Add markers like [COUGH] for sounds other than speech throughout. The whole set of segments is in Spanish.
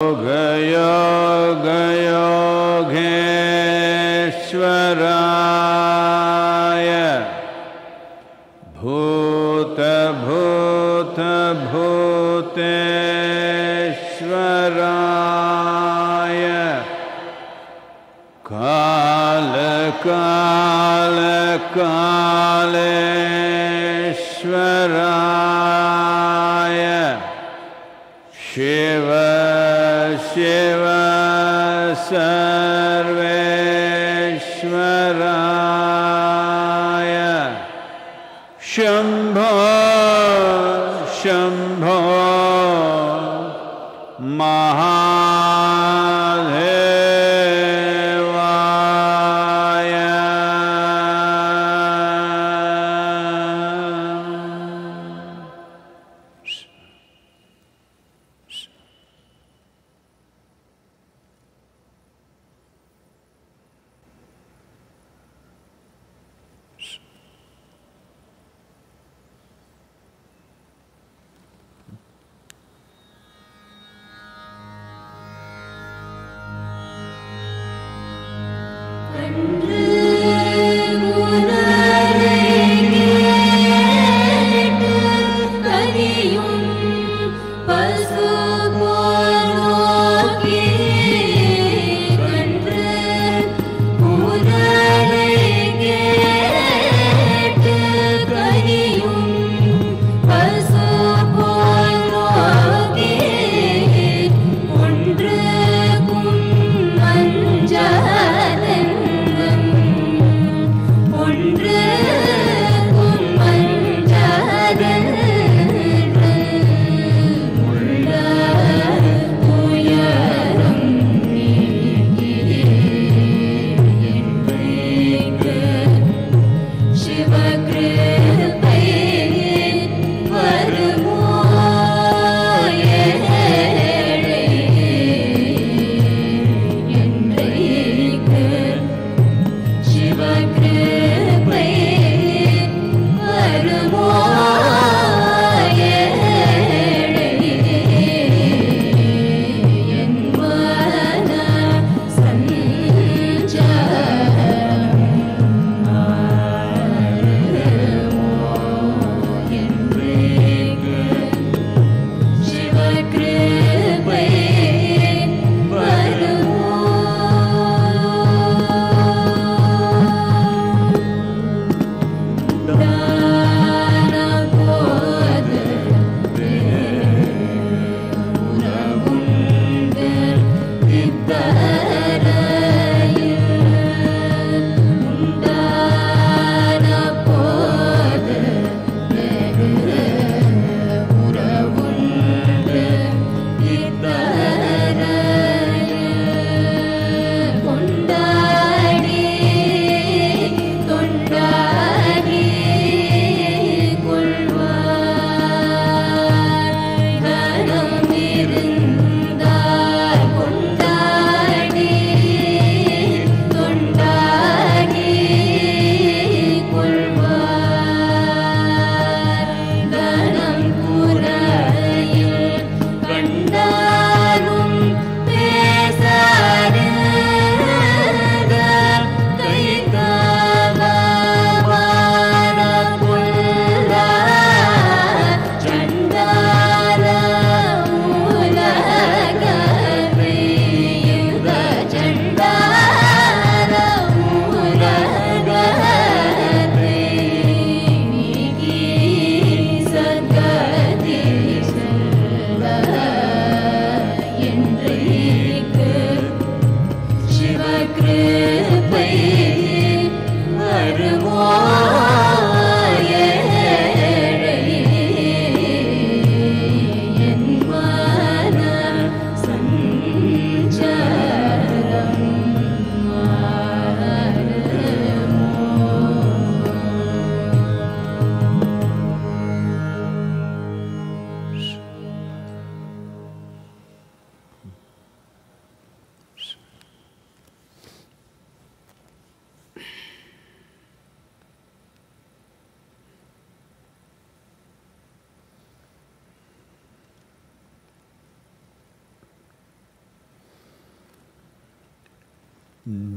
ो भूतभूतभूतेश्वराय गयोगेश्वराय भूत भूत काल काल काल सर्वेश्वराय शम्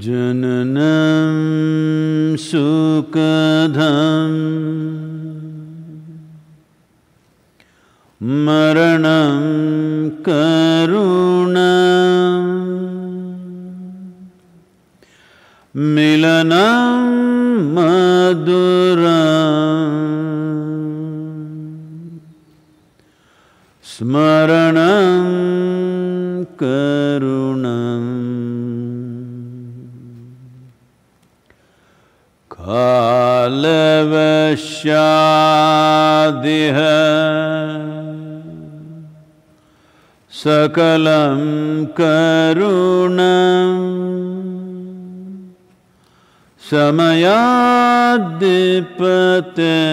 जननं सु सकलं karunam samayadipate.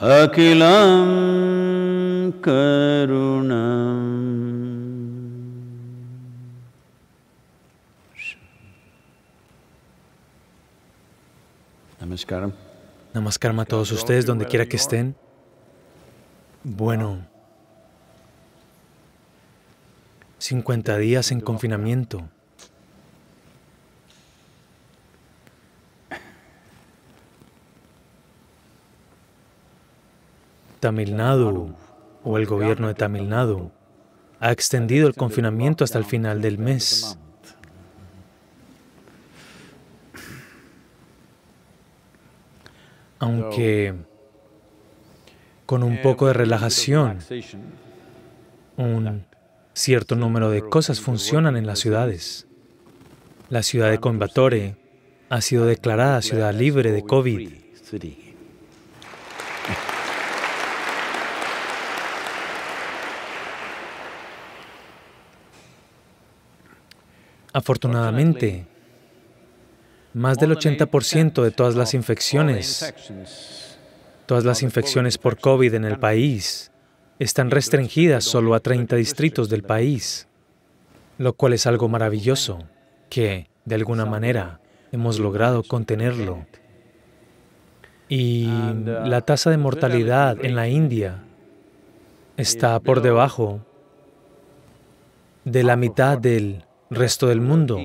Akalam karunam. Namaskaram. Namaskaram a todos ustedes donde quiera que estén. Bueno, 50 días en confinamiento. Tamil Nadu, o el gobierno de Tamil Nadu, ha extendido el confinamiento hasta el final del mes. Aunque con un poco de relajación. Un cierto número de cosas funcionan en las ciudades. La ciudad de Coimbatore ha sido declarada ciudad libre de COVID. Afortunadamente, más del 80% de todas las infecciones Todas las infecciones por COVID en el país están restringidas solo a 30 distritos del país, lo cual es algo maravilloso que, de alguna manera, hemos logrado contenerlo. Y la tasa de mortalidad en la India está por debajo de la mitad del resto del mundo.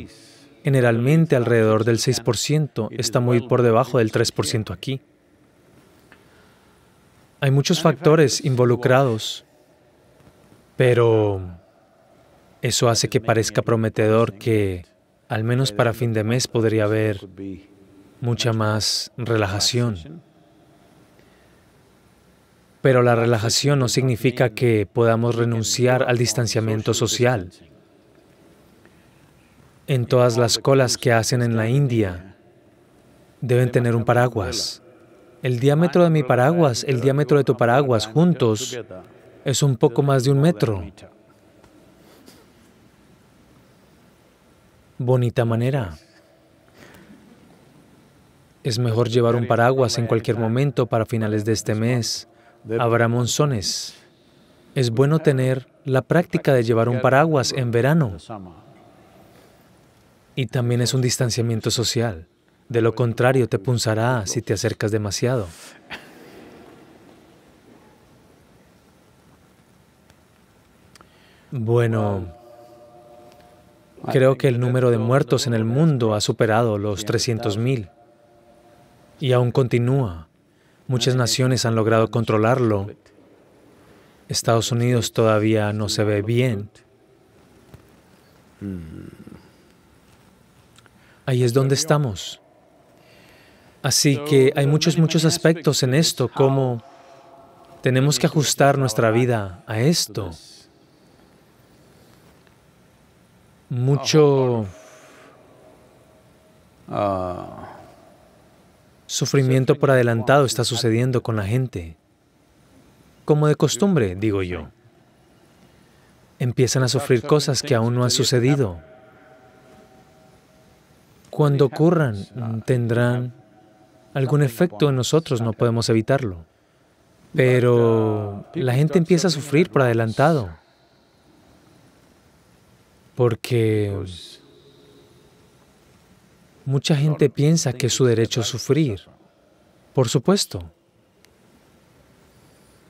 Generalmente alrededor del 6%, está muy por debajo del 3% aquí. Hay muchos factores involucrados, pero eso hace que parezca prometedor que al menos para fin de mes podría haber mucha más relajación. Pero la relajación no significa que podamos renunciar al distanciamiento social. En todas las colas que hacen en la India, deben tener un paraguas. El diámetro de mi paraguas, el diámetro de tu paraguas, juntos, es un poco más de un metro. Bonita manera. Es mejor llevar un paraguas en cualquier momento para finales de este mes. Habrá monzones. Es bueno tener la práctica de llevar un paraguas en verano. Y también es un distanciamiento social. De lo contrario, te punzará si te acercas demasiado. Bueno, creo que el número de muertos en el mundo ha superado los 300.000 y aún continúa. Muchas naciones han logrado controlarlo. Estados Unidos todavía no se ve bien. Ahí es donde estamos. Así que hay muchos, muchos aspectos en esto, como tenemos que ajustar nuestra vida a esto. Mucho uh, sufrimiento por adelantado está sucediendo con la gente. Como de costumbre, digo yo. Empiezan a sufrir cosas que aún no han sucedido. Cuando ocurran, uh, mm, tendrán algún efecto en nosotros, no podemos evitarlo. Pero la gente empieza a sufrir por adelantado, porque pues, mucha gente piensa que es su derecho este sufrir. Por supuesto,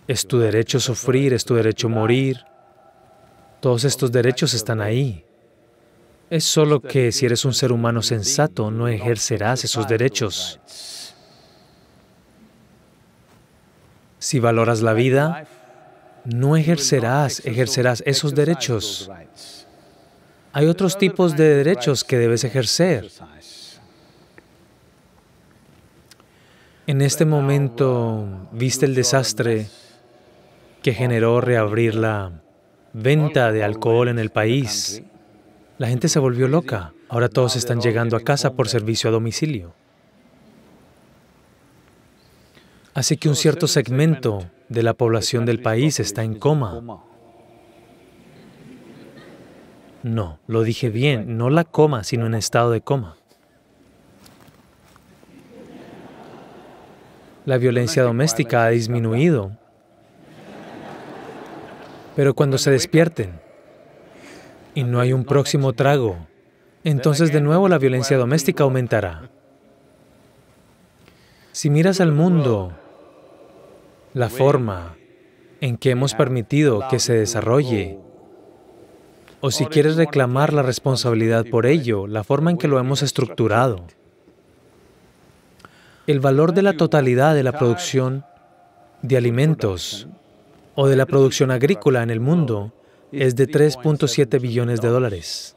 es tu derecho sufrir, es tu derecho morir, todos estos derechos están ahí. Es pues solo que si eres un ser humano sensato, no ejercerás esos derechos. Si valoras la vida, no ejercerás, ejercerás esos derechos. Hay otros tipos de derechos que debes ejercer. En este momento, ¿viste el desastre que generó reabrir la venta de alcohol en el país? La gente se volvió loca. Ahora todos están llegando a casa por servicio a domicilio. Así que un cierto segmento de la población del país está en coma. No, lo dije bien, no la coma, sino en estado de coma. La violencia doméstica ha disminuido, pero cuando se despierten y no hay un próximo trago, entonces de nuevo la violencia doméstica aumentará. Si miras al mundo, la forma en que hemos permitido que se desarrolle, o si quieres reclamar la responsabilidad por ello, la forma en que lo hemos estructurado. El valor de la totalidad de la producción de alimentos o de la producción agrícola en el mundo es de 3.7 billones de dólares.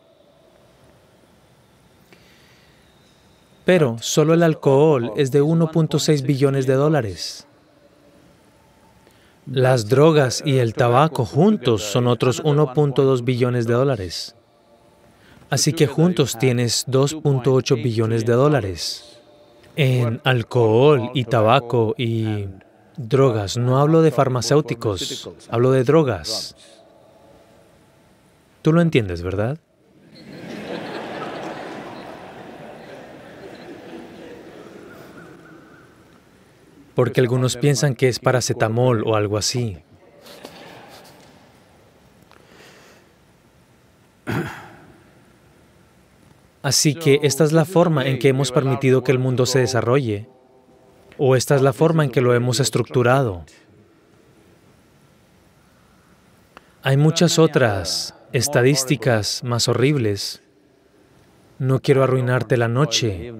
Pero solo el alcohol es de 1.6 billones de dólares. Las drogas y el tabaco juntos son otros 1.2 billones de dólares. Así que juntos tienes 2.8 billones de dólares en alcohol y tabaco y drogas. No hablo de farmacéuticos, hablo de drogas. Tú lo entiendes, ¿verdad? porque algunos piensan que es paracetamol o algo así. Así que esta es la forma en que hemos permitido que el mundo se desarrolle, o esta es la forma en que lo hemos estructurado. Hay muchas otras estadísticas más horribles. No quiero arruinarte la noche.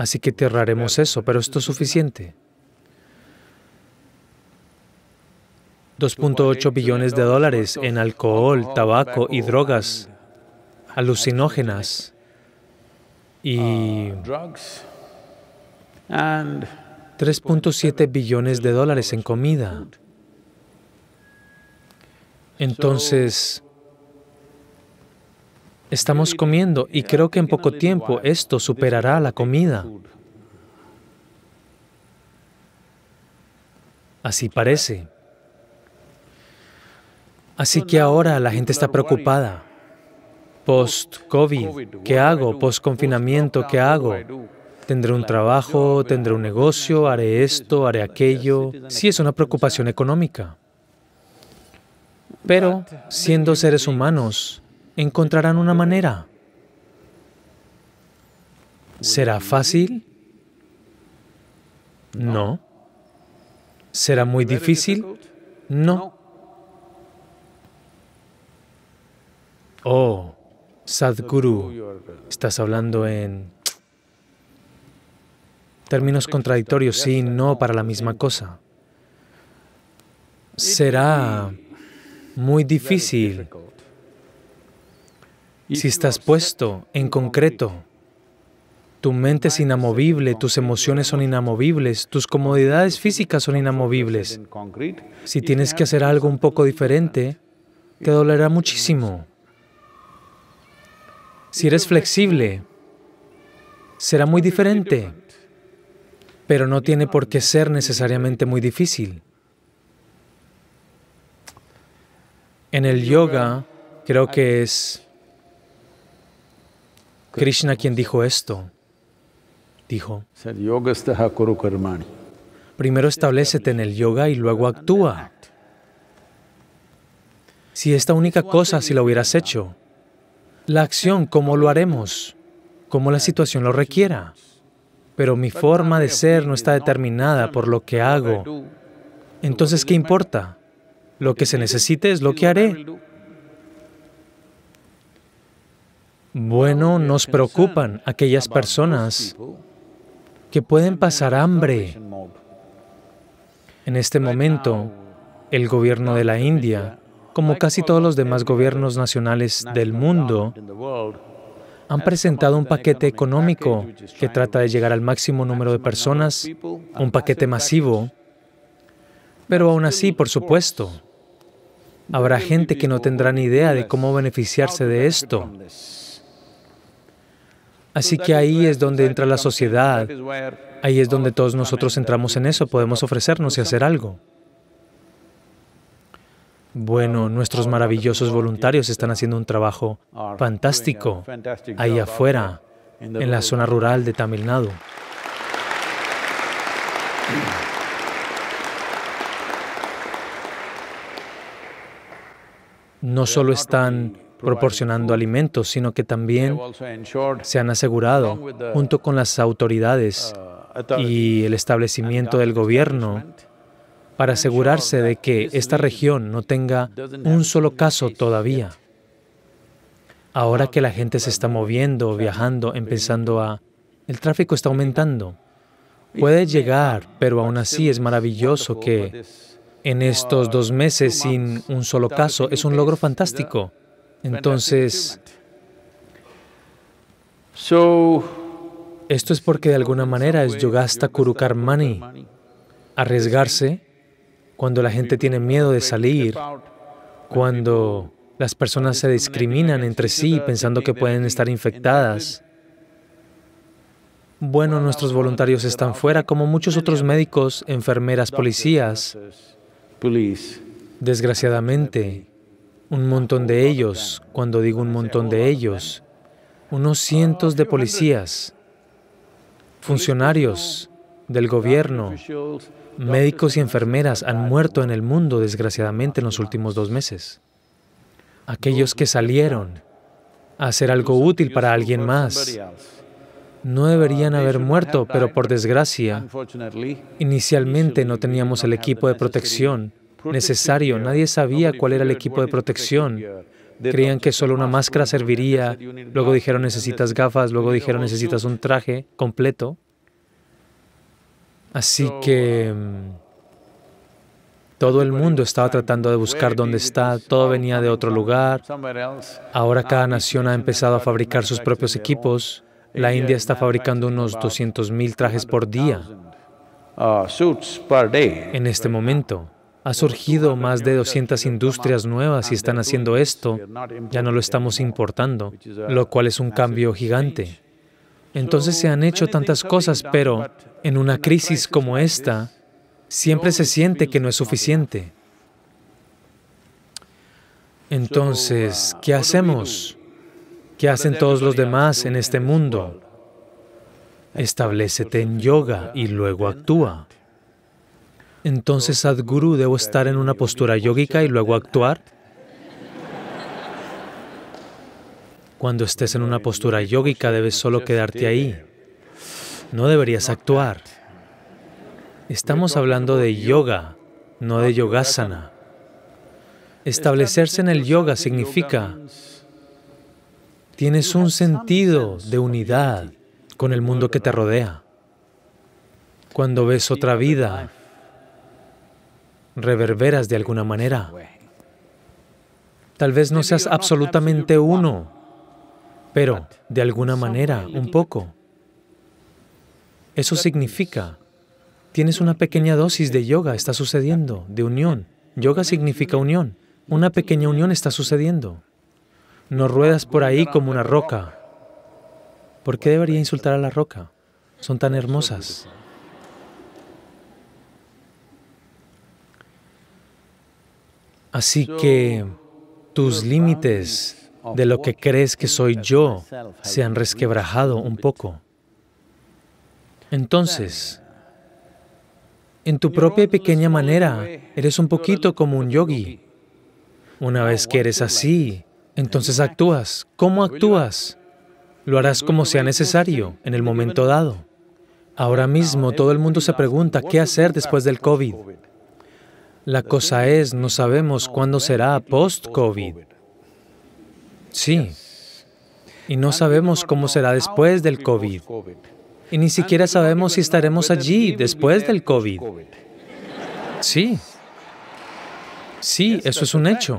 Así que cerraremos eso, pero esto es suficiente. 2.8 billones de dólares en alcohol, tabaco y drogas alucinógenas y 3.7 billones de dólares en comida. Entonces, Estamos comiendo y creo que en poco tiempo esto superará la comida. Así parece. Así que ahora la gente está preocupada. Post-COVID, ¿qué hago? Post-confinamiento, ¿qué hago? Tendré un trabajo, tendré un negocio, haré esto, haré aquello. Sí, es una preocupación económica. Pero, siendo seres humanos, encontrarán una manera. ¿Será fácil? No. ¿Será muy difícil? No. Oh, Sadhguru, estás hablando en términos contradictorios, sí y no para la misma cosa. Será muy difícil si estás puesto en concreto, tu mente es inamovible, tus emociones son inamovibles, tus comodidades físicas son inamovibles. Si tienes que hacer algo un poco diferente, te dolerá muchísimo. Si eres flexible, será muy diferente, pero no tiene por qué ser necesariamente muy difícil. En el yoga, creo que es Krishna quien dijo esto, dijo, primero establecete en el yoga y luego actúa. Si esta única cosa, si la hubieras hecho, la acción, ¿cómo lo haremos? Como la situación lo requiera. Pero mi forma de ser no está determinada por lo que hago. Entonces, ¿qué importa? Lo que se necesite es lo que haré. Bueno, nos preocupan aquellas personas que pueden pasar hambre. En este momento, el gobierno de la India, como casi todos los demás gobiernos nacionales del mundo, han presentado un paquete económico que trata de llegar al máximo número de personas, un paquete masivo, pero aún así, por supuesto, habrá gente que no tendrá ni idea de cómo beneficiarse de esto. Así que ahí es donde entra la sociedad. Ahí es donde todos nosotros entramos en eso, podemos ofrecernos y hacer algo. Bueno, nuestros maravillosos voluntarios están haciendo un trabajo fantástico ahí afuera, en la zona rural de Tamil Nadu. No solo están proporcionando alimentos, sino que también se han asegurado, junto con las autoridades y el establecimiento del gobierno, para asegurarse de que esta región no tenga un solo caso todavía. Ahora que la gente se está moviendo, viajando, empezando a... El tráfico está aumentando. Puede llegar, pero aún así es maravilloso que en estos dos meses sin un solo caso es un logro fantástico. Entonces, esto es porque de alguna manera es Yogasta money, arriesgarse cuando la gente tiene miedo de salir, cuando las personas se discriminan entre sí pensando que pueden estar infectadas. Bueno, nuestros uh, voluntarios están fuera, como muchos otros médicos, enfermeras, policías. Desgraciadamente, un montón de ellos, cuando digo un montón de ellos, unos cientos de policías, funcionarios del gobierno, médicos y enfermeras han muerto en el mundo, desgraciadamente, en los últimos dos meses. Aquellos que salieron a hacer algo útil para alguien más no deberían haber muerto, pero por desgracia, inicialmente no teníamos el equipo de protección necesario. Nadie sabía cuál era el equipo de protección. Creían que solo una máscara serviría. Luego dijeron necesitas gafas, luego dijeron necesitas un traje completo. Así que uh, mm, todo el mundo estaba tratando de buscar dónde está, todo venía de otro lugar. Ahora cada nación ha empezado a fabricar sus propios equipos. La India está fabricando unos 200.000 trajes por día uh, en este momento. Ha surgido más de 200 industrias nuevas y están haciendo esto. Ya no lo estamos importando, lo cual es un cambio gigante. Entonces se han hecho tantas cosas, pero en una crisis como esta, siempre se siente que no es suficiente. Entonces, ¿qué hacemos? ¿Qué hacen todos los demás en este mundo? Establecete en yoga y luego actúa. Entonces, Sadhguru, ¿debo estar en una postura yógica y luego actuar? Cuando estés en una postura yógica, debes solo quedarte ahí. No deberías actuar. Estamos hablando de yoga, no de yogasana. Establecerse en el yoga significa tienes un sentido de unidad con el mundo que te rodea. Cuando ves otra vida, reverberas de alguna manera. Tal vez no seas absolutamente uno, pero de alguna manera, un poco. Eso significa, tienes una pequeña dosis de yoga, está sucediendo, de unión. Yoga significa unión. Una pequeña unión está sucediendo. No ruedas por ahí como una roca. ¿Por qué debería insultar a la roca? Son tan hermosas. Así que tus límites de lo que crees que soy yo se han resquebrajado un poco. Entonces, en tu propia pequeña manera, eres un poquito como un yogi. Una vez que eres así, entonces actúas. ¿Cómo actúas? Lo harás como sea necesario, en el momento dado. Ahora mismo todo el mundo se pregunta qué hacer después del COVID. La cosa es, no sabemos cuándo será post-COVID. Sí. Y no sabemos cómo será después del COVID. Y ni siquiera sabemos si estaremos allí después del COVID. Sí. Sí, eso es un hecho.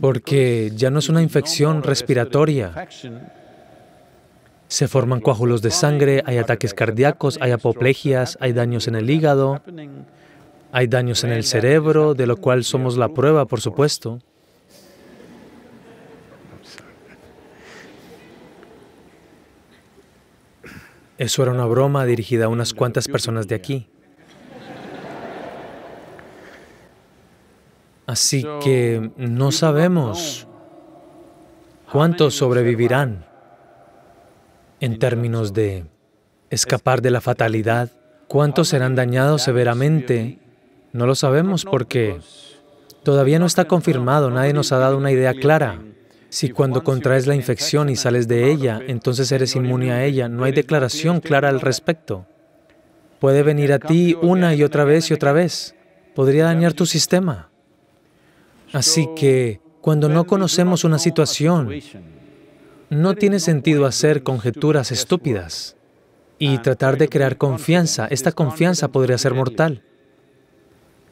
Porque ya no es una infección respiratoria. Se forman coágulos de sangre, hay ataques cardíacos, hay apoplegias, hay daños en el hígado, hay daños en el cerebro, de lo cual somos la prueba, por supuesto. Eso era una broma dirigida a unas cuantas personas de aquí. Así que no sabemos cuántos sobrevivirán en términos de escapar de la fatalidad, cuántos serán dañados severamente no lo sabemos porque todavía no está confirmado, nadie nos ha dado una idea clara. Si cuando contraes la infección y sales de ella, entonces eres inmune a ella, no hay declaración clara al respecto. Puede venir a ti una y otra vez y otra vez. Podría dañar tu sistema. Así que cuando no conocemos una situación, no tiene sentido hacer conjeturas estúpidas y tratar de crear confianza. Esta confianza podría ser mortal.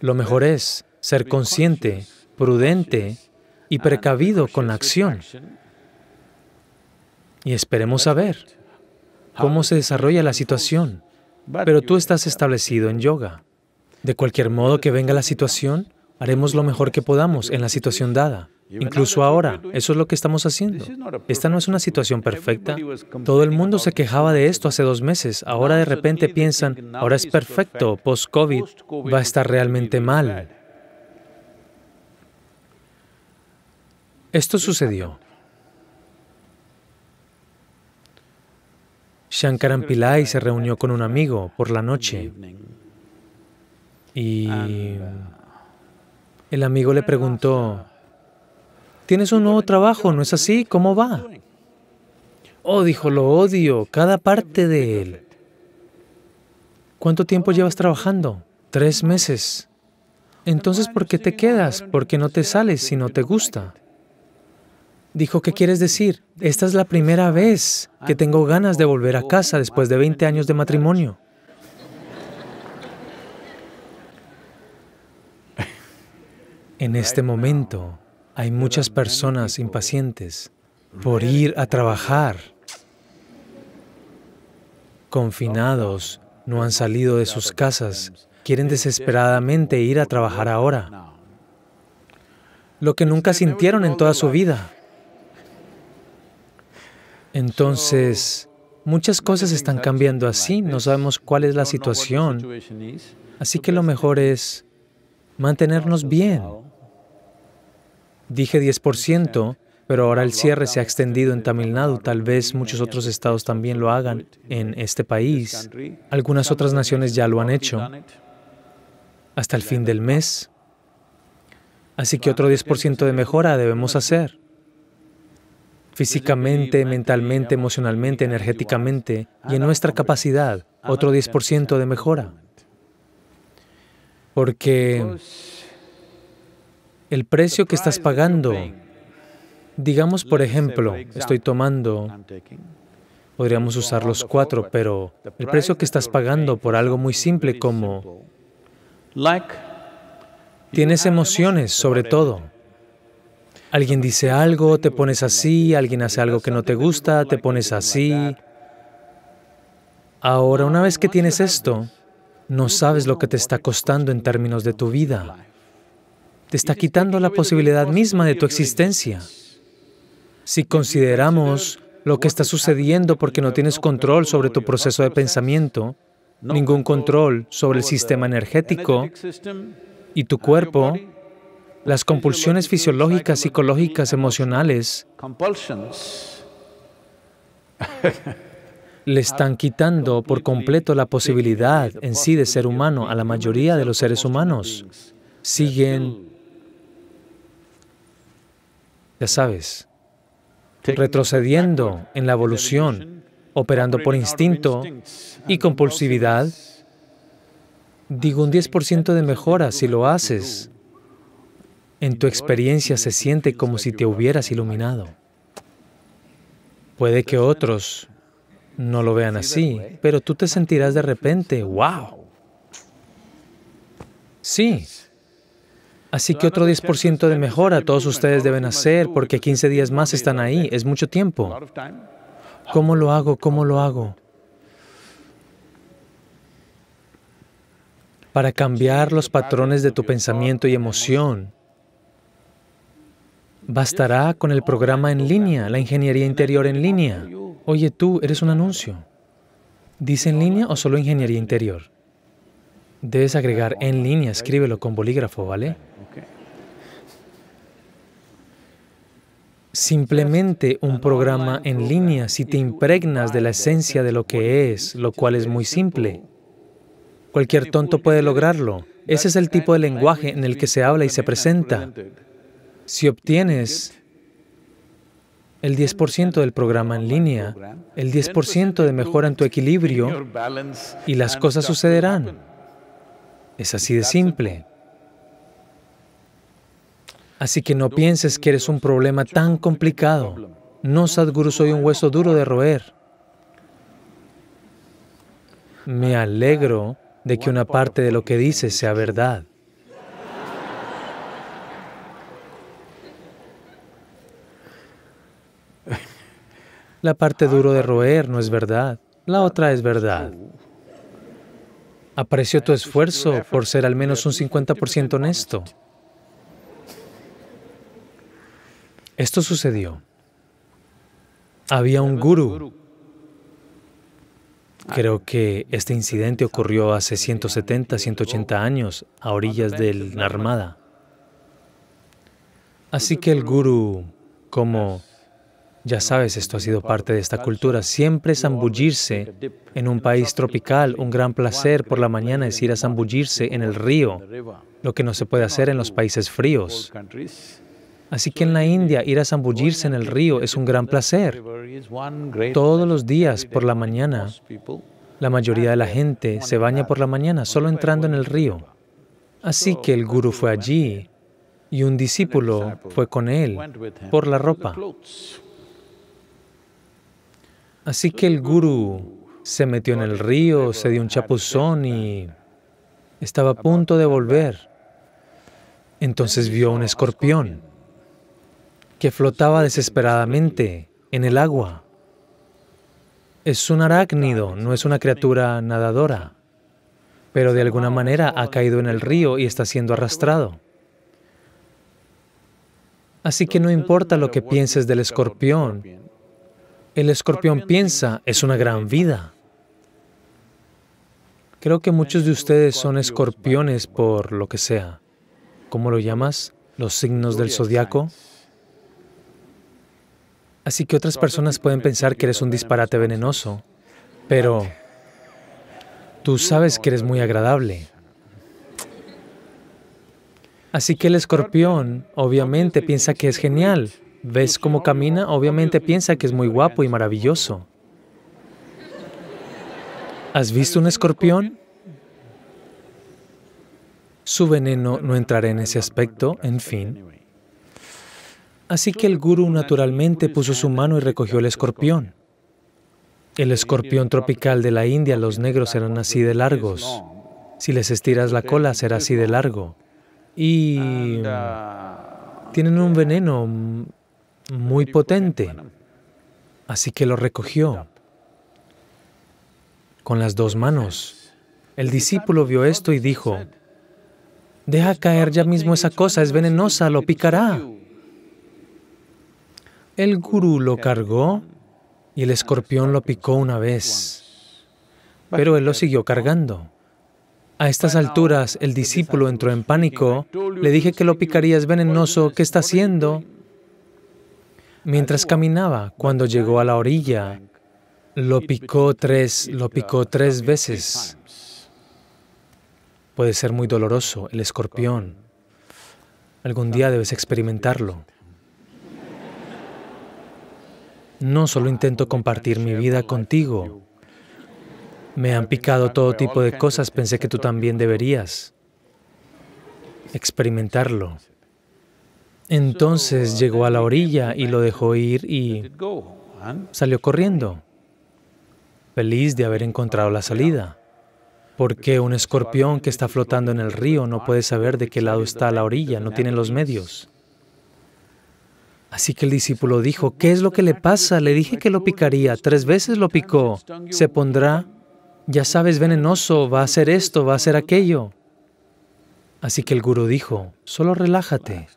Lo mejor es ser consciente, prudente y precavido con la acción. Y esperemos a ver cómo se desarrolla la situación. Pero tú estás establecido en yoga. De cualquier modo que venga la situación, haremos lo mejor que podamos en la situación dada. Incluso ahora, eso es lo que estamos haciendo. Esta no es una situación perfecta. Todo el mundo se quejaba de esto hace dos meses. Ahora de repente piensan, ahora es perfecto, post-COVID va a estar realmente mal. Esto sucedió. Shankaran Pillai se reunió con un amigo por la noche y uh, el amigo le preguntó, Tienes un nuevo trabajo, ¿no es así? ¿Cómo va? Oh, dijo, lo odio, cada parte de él. ¿Cuánto tiempo llevas trabajando? Tres meses. Entonces, ¿por qué te quedas? ¿Por qué no te sales si no te gusta? Dijo, ¿qué quieres decir? Esta es la primera vez que tengo ganas de volver a casa después de 20 años de matrimonio. En este momento, hay muchas personas impacientes por ir a trabajar. Confinados, no han salido de sus casas, quieren desesperadamente ir a trabajar ahora. Lo que nunca sintieron en toda su vida. Entonces, muchas cosas están cambiando así, no sabemos cuál es la situación. Así que lo mejor es mantenernos bien Dije 10%, pero ahora el cierre se ha extendido en Tamil Nadu, tal vez muchos otros estados también lo hagan en este país. Algunas otras naciones ya lo han hecho hasta el fin del mes. Así que otro 10% de mejora debemos hacer. Físicamente, mentalmente, emocionalmente, energéticamente y en nuestra capacidad, otro 10% de mejora. Porque el precio que estás pagando. Digamos, por ejemplo, estoy tomando, podríamos usar los cuatro, pero el precio que estás pagando por algo muy simple como tienes emociones sobre todo. Alguien dice algo, te pones así, alguien hace algo que no te gusta, te pones así. Ahora, una vez que tienes esto, no sabes lo que te está costando en términos de tu vida. Te está quitando la posibilidad misma de tu existencia. Si consideramos lo que está sucediendo porque no tienes control sobre tu proceso de pensamiento, ningún control sobre el sistema energético y tu cuerpo, las compulsiones fisiológicas, psicológicas, emocionales, [LAUGHS] le están quitando por completo la posibilidad en sí de ser humano a la mayoría de los seres humanos. Siguen ya sabes, retrocediendo en la evolución, operando por instinto y compulsividad, digo un 10% de mejora si lo haces. En tu experiencia se siente como si te hubieras iluminado. Puede que otros no lo vean así, pero tú te sentirás de repente, wow. Sí, Así que otro 10% de mejora todos ustedes deben hacer porque 15 días más están ahí. Es mucho tiempo. ¿Cómo lo hago? ¿Cómo lo hago? Para cambiar los patrones de tu pensamiento y emoción, bastará con el programa en línea, la ingeniería interior en línea. Oye, tú eres un anuncio. ¿Dice en línea o solo ingeniería interior? Debes agregar en línea, escríbelo con bolígrafo, ¿vale? Simplemente un programa en línea si te impregnas de la esencia de lo que es, lo cual es muy simple. Cualquier tonto puede lograrlo. Ese es el tipo de lenguaje en el que se habla y se presenta. Si obtienes el 10% del programa en línea, el 10% de mejora en tu equilibrio y las cosas sucederán. Es así de simple. Así que no pienses que eres un problema tan complicado. No, Sadhguru, soy un hueso duro de roer. Me alegro de que una parte de lo que dices sea verdad. La parte duro de roer no es verdad, la otra es verdad. Apareció tu esfuerzo por ser al menos un 50% honesto. Esto sucedió. Había un guru. Creo que este incidente ocurrió hace 170, 180 años, a orillas del Narmada. Así que el guru, como ya sabes, esto ha sido parte de esta cultura. Siempre zambullirse en un país tropical, un gran placer por la mañana es ir a zambullirse en el río, lo que no se puede hacer en los países fríos. Así que en la India ir a zambullirse en el río es un gran placer. Todos los días por la mañana, la mayoría de la gente se baña por la mañana solo entrando en el río. Así que el guru fue allí y un discípulo fue con él por la ropa. Así que el gurú se metió en el río, se dio un chapuzón y estaba a punto de volver. Entonces vio un escorpión que flotaba desesperadamente en el agua. Es un arácnido, no es una criatura nadadora, pero de alguna manera ha caído en el río y está siendo arrastrado. Así que no importa lo que pienses del escorpión, el escorpión piensa, es una gran vida. Creo que muchos de ustedes son escorpiones por lo que sea. ¿Cómo lo llamas? Los signos del zodiaco. Así que otras personas pueden pensar que eres un disparate venenoso, pero tú sabes que eres muy agradable. Así que el escorpión obviamente piensa que es genial, ¿Ves cómo camina? Obviamente piensa que es muy guapo y maravilloso. ¿Has visto un escorpión? Su veneno no entrará en ese aspecto, en fin. Así que el gurú naturalmente puso su mano y recogió el escorpión. El escorpión tropical de la India, los negros eran así de largos. Si les estiras la cola, será así de largo. Y mm, tienen un veneno muy potente. Así que lo recogió con las dos manos. El discípulo vio esto y dijo, deja caer ya mismo esa cosa, es venenosa, lo picará. El gurú lo cargó y el escorpión lo picó una vez, pero él lo siguió cargando. A estas alturas, el discípulo entró en pánico. Le dije que lo picaría es venenoso. ¿Qué está haciendo? Mientras caminaba, cuando llegó a la orilla, lo picó tres, lo picó tres veces. Puede ser muy doloroso, el escorpión. Algún día debes experimentarlo. No solo intento compartir mi vida contigo. Me han picado todo tipo de cosas, pensé que tú también deberías experimentarlo. Entonces uh, llegó a la orilla y lo dejó ir y salió corriendo, feliz de haber encontrado la salida. Porque un escorpión que está flotando en el río no puede saber de qué lado está la orilla, no tiene los medios. Así que el discípulo dijo, ¿qué es lo que le pasa? Le dije que lo picaría, tres veces lo picó, se pondrá, ya sabes, venenoso, va a hacer esto, va a hacer aquello. Así que el gurú dijo, solo relájate,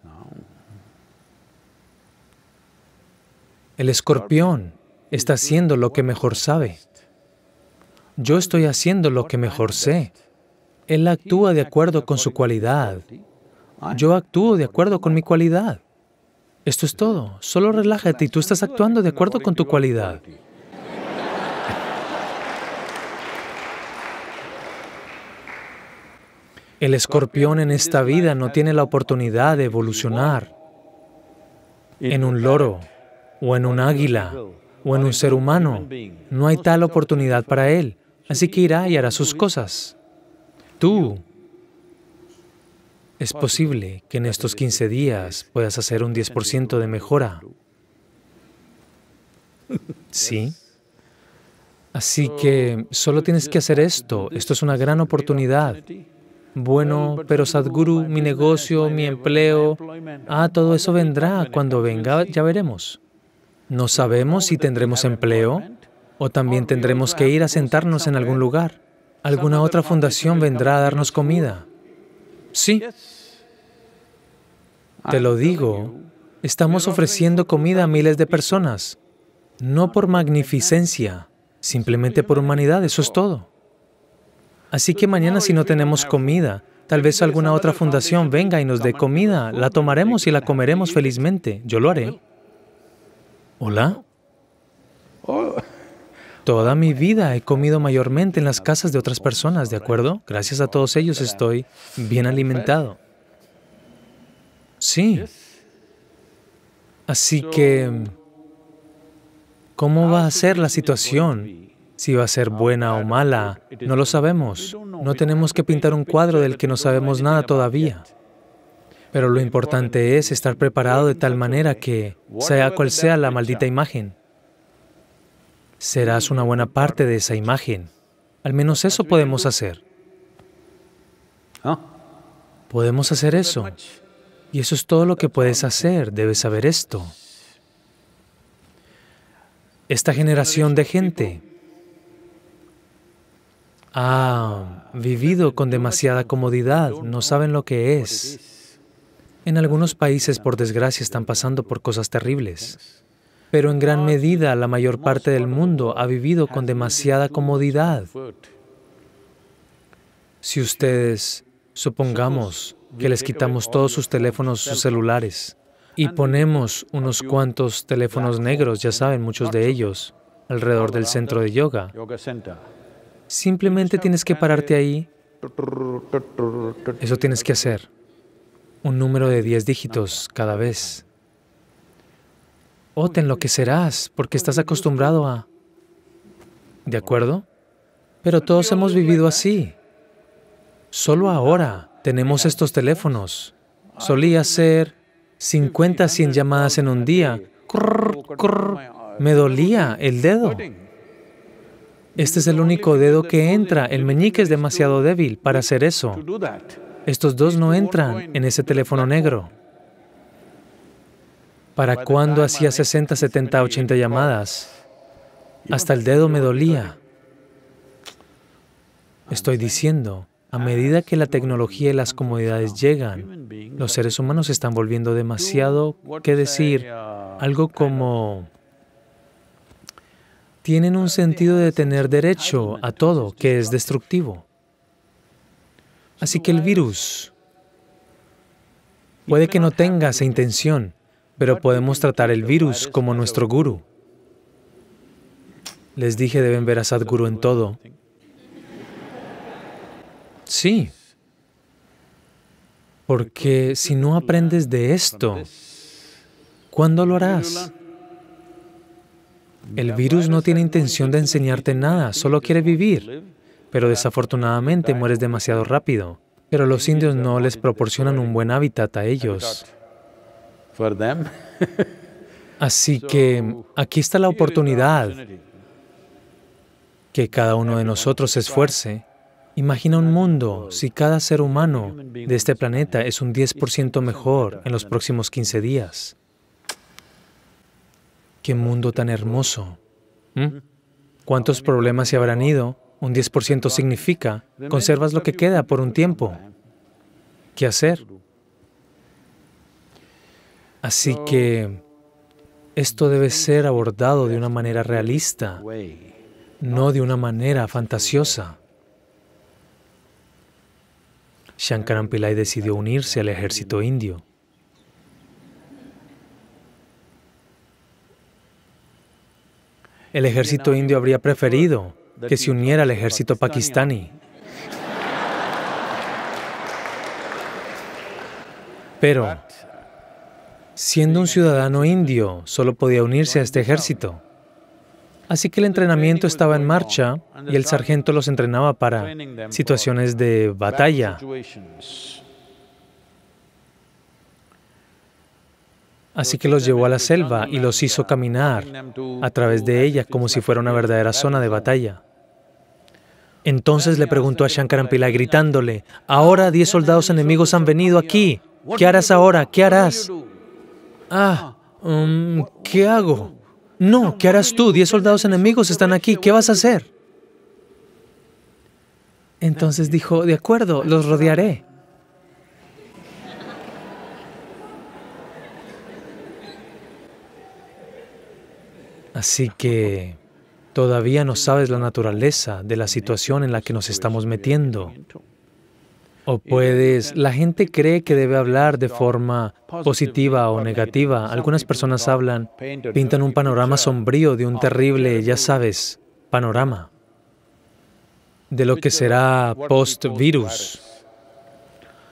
El escorpión está haciendo lo que mejor sabe. Yo estoy haciendo lo que mejor sé. Él actúa de acuerdo con su cualidad. Yo actúo de acuerdo con mi cualidad. Esto es todo. Solo relájate y tú estás actuando de acuerdo con tu cualidad. El escorpión en esta vida no tiene la oportunidad de evolucionar en un loro o en un águila, o en un ser humano. No hay tal oportunidad para él, así que irá y hará sus cosas. Tú, es posible que en estos 15 días puedas hacer un 10% de mejora. ¿Sí? Así que solo tienes que hacer esto. Esto es una gran oportunidad. Bueno, pero Sadhguru, mi negocio, mi empleo, ah, todo eso vendrá. Cuando venga, ya veremos. No sabemos si tendremos empleo o también tendremos que ir a sentarnos en algún lugar. Alguna otra fundación vendrá a darnos comida. Sí. Te lo digo, estamos ofreciendo comida a miles de personas, no por magnificencia, simplemente por humanidad, eso es todo. Así que mañana si no tenemos comida, tal vez alguna otra fundación venga y nos dé comida, la tomaremos y la comeremos felizmente, yo lo haré. Hola. Oh. Toda mi vida he comido mayormente en las casas de otras personas, ¿de acuerdo? Gracias a todos ellos estoy bien alimentado. Sí. Así que, ¿cómo va a ser la situación? Si va a ser buena o mala, no lo sabemos. No tenemos que pintar un cuadro del que no sabemos nada todavía. Pero lo importante es estar preparado de tal manera que, sea cual sea la maldita imagen, serás una buena parte de esa imagen. Al menos eso podemos hacer. Podemos hacer eso. Y eso es todo lo que puedes hacer. Debes saber esto. Esta generación de gente ha vivido con demasiada comodidad. No saben lo que es. En algunos países, por desgracia, están pasando por cosas terribles, pero en gran medida la mayor parte del mundo ha vivido con demasiada comodidad. Si ustedes, supongamos, que les quitamos todos sus teléfonos, sus celulares, y ponemos unos cuantos teléfonos negros, ya saben, muchos de ellos, alrededor del centro de yoga. Simplemente tienes que pararte ahí. Eso tienes que hacer un número de 10 dígitos cada vez. O oh, te enloquecerás porque estás acostumbrado a... ¿De acuerdo? Pero todos hemos vivido así. Solo ahora tenemos estos teléfonos. Solía hacer 50, 100 llamadas en un día. Me dolía el dedo. Este es el único dedo que entra. El meñique es demasiado débil para hacer eso. Estos dos no entran en ese teléfono negro. ¿Para cuándo hacía 60, 70, 80 llamadas? Hasta el dedo me dolía. Estoy diciendo, a medida que la tecnología y las comodidades llegan, los seres humanos se están volviendo demasiado, qué decir, algo como... Tienen un sentido de tener derecho a todo que es destructivo. Así que el virus puede que no tenga esa intención, pero podemos tratar el virus como nuestro guru. Les dije, deben ver a Sadhguru en todo. Sí. Porque si no aprendes de esto, ¿cuándo lo harás? El virus no tiene intención de enseñarte nada, solo quiere vivir pero desafortunadamente mueres demasiado rápido. Pero los indios no les proporcionan un buen hábitat a ellos. Así que aquí está la oportunidad que cada uno de nosotros esfuerce. Imagina un mundo si cada ser humano de este planeta es un 10% mejor en los próximos 15 días. ¡Qué mundo tan hermoso! ¿Mm? ¿Cuántos problemas se habrán ido? Un 10% significa, conservas lo que queda por un tiempo. ¿Qué hacer? Así que esto debe ser abordado de una manera realista, no de una manera fantasiosa. Shankaran Pillai decidió unirse al ejército indio. El ejército indio habría preferido que se uniera al ejército pakistaní. Pero, siendo un ciudadano indio, solo podía unirse a este ejército. Así que el entrenamiento estaba en marcha y el sargento los entrenaba para situaciones de batalla. Así que los llevó a la selva y los hizo caminar a través de ella como si fuera una verdadera zona de batalla. Entonces le preguntó a Shankaran gritándole, ahora diez soldados enemigos han venido aquí. ¿Qué harás ahora? ¿Qué harás? Ah, um, ¿qué hago? No, ¿qué harás tú? Diez soldados enemigos están aquí. ¿Qué vas a hacer? Entonces dijo, de acuerdo, los rodearé. Así que todavía no sabes la naturaleza de la situación en la que nos estamos metiendo. O puedes, la gente cree que debe hablar de forma positiva o negativa. Algunas personas hablan, pintan un panorama sombrío de un terrible, ya sabes, panorama de lo que será post-virus.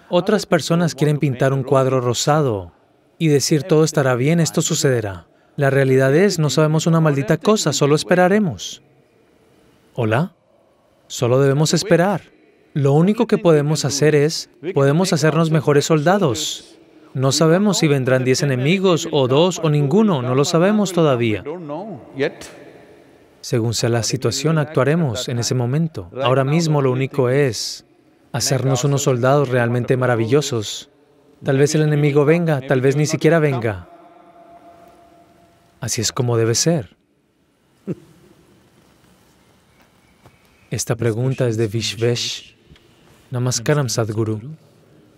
Otras personas quieren pintar un cuadro rosado y decir todo estará bien, esto sucederá. La realidad es, no sabemos una maldita cosa, solo esperaremos. Hola, solo debemos esperar. Lo único que podemos hacer es, podemos hacernos mejores soldados. No sabemos si vendrán 10 enemigos o dos o ninguno, no lo sabemos todavía. Según sea la situación, actuaremos en ese momento. Ahora mismo lo único es hacernos unos soldados realmente maravillosos. Tal vez el enemigo venga, tal vez ni siquiera venga. Así es como debe ser. Esta pregunta es de Vishvesh Namaskaram Sadhguru.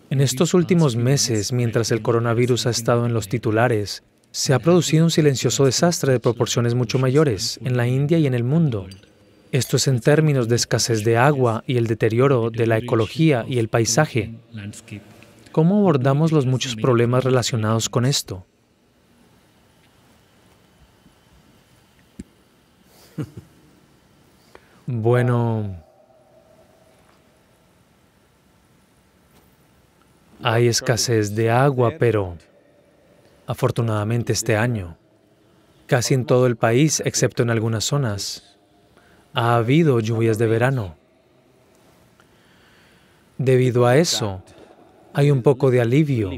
En estos últimos meses, mientras el coronavirus ha estado en los titulares, se ha producido un silencioso desastre de proporciones mucho mayores en la India y en el mundo. Esto es en términos de escasez de agua y el deterioro de la ecología y el paisaje. ¿Cómo abordamos los muchos problemas relacionados con esto? Bueno, hay escasez de agua, pero afortunadamente este año, casi en todo el país, excepto en algunas zonas, ha habido lluvias de verano. Debido a eso, hay un poco de alivio.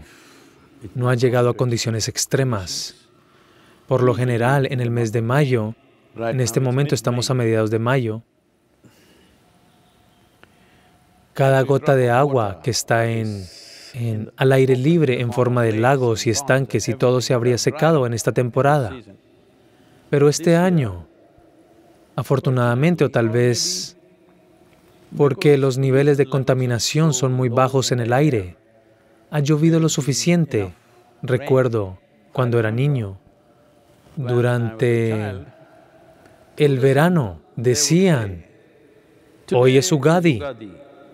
No ha llegado a condiciones extremas. Por lo general, en el mes de mayo, en este momento estamos a mediados de mayo, cada gota de agua que está en, al aire libre en forma de lagos y estanques y todo se habría secado en esta temporada. Pero este año, afortunadamente o tal vez porque los niveles de contaminación son muy bajos en el aire, ha llovido lo suficiente. Recuerdo cuando era niño, durante el verano, decían, hoy es Ugadi,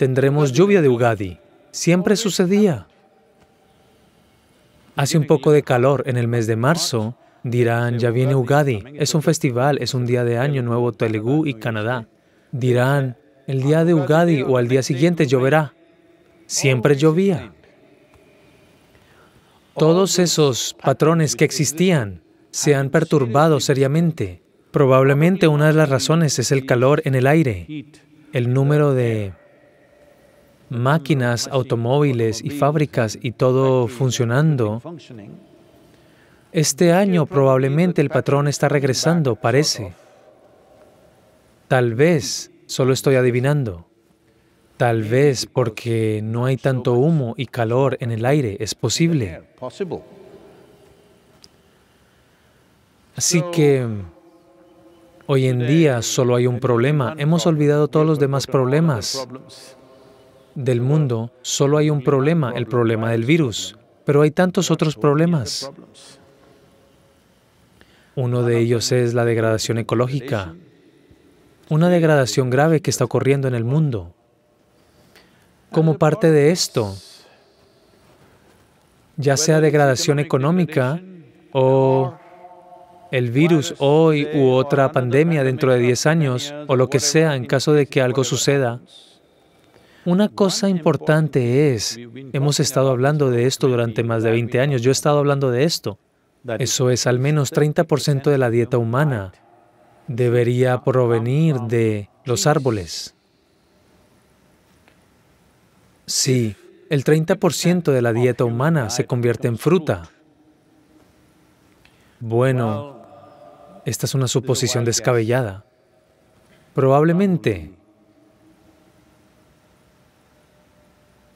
tendremos lluvia de Ugadi. Siempre sucedía. Hace un poco de calor en el mes de marzo, dirán, ya viene Ugadi. Es un festival, es un día de año nuevo Telugu y Canadá. Dirán, el día de Ugadi o al día siguiente lloverá. Siempre llovía. Todos esos patrones que existían se han perturbado seriamente. Probablemente una de las razones es el calor en el aire, el número de máquinas, automóviles y fábricas y todo funcionando, este año probablemente el patrón está regresando, parece. Tal vez, solo estoy adivinando. Tal vez porque no hay tanto humo y calor en el aire, es posible. Así que hoy en día solo hay un problema. Hemos olvidado todos los demás problemas del mundo, solo hay un problema, el problema del virus. Pero hay tantos otros problemas. Uno de ellos es la degradación ecológica, una degradación grave que está ocurriendo en el mundo. Como parte de esto, ya sea degradación económica o el virus hoy u otra pandemia dentro de 10 años o lo que sea en caso de que algo suceda, una cosa importante es, hemos estado hablando de esto durante más de 20 años, yo he estado hablando de esto. Eso es al menos 30% de la dieta humana. Debería provenir de los árboles. Sí, el 30% de la dieta humana se convierte en fruta. Bueno, esta es una suposición descabellada. Probablemente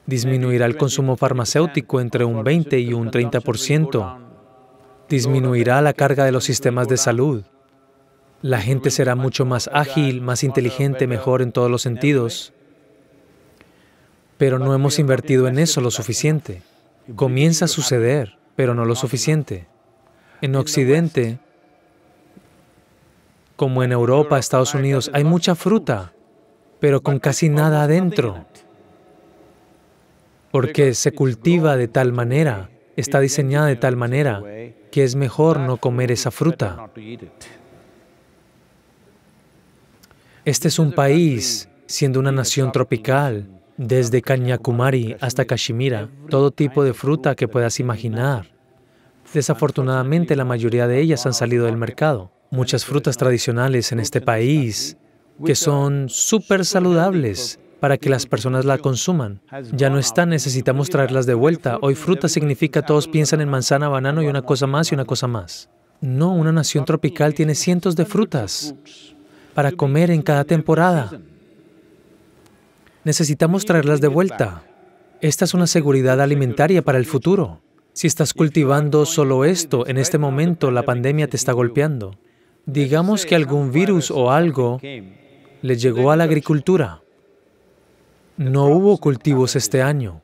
disminuirá el consumo farmacéutico entre un 20 y un 30%, disminuirá la carga de los sistemas de salud, la gente será mucho más ágil, más inteligente, mejor en todos los sentidos. Pero no hemos invertido en eso lo suficiente. Comienza a suceder, pero no lo suficiente. En Occidente, como en Europa, Estados Unidos, hay mucha fruta, pero con casi nada adentro porque se cultiva de tal manera, está diseñada de tal manera, que es mejor no comer esa fruta. Este es un país, siendo una nación tropical, desde Kanyakumari hasta Kashmir, todo tipo de fruta que puedas imaginar. Desafortunadamente, la mayoría de ellas han salido del mercado. Muchas frutas tradicionales en este país que son súper saludables para que las personas la consuman. Ya no están, necesitamos traerlas de vuelta. Hoy fruta significa todos piensan en manzana, banano y una cosa más y una cosa más. No, una nación tropical tiene cientos de frutas para comer en cada temporada. Necesitamos traerlas de vuelta. Esta es una seguridad alimentaria para el futuro. Si estás cultivando solo esto, en este momento la pandemia te está golpeando. Digamos que algún virus o algo le llegó a la agricultura. No hubo cultivos este año.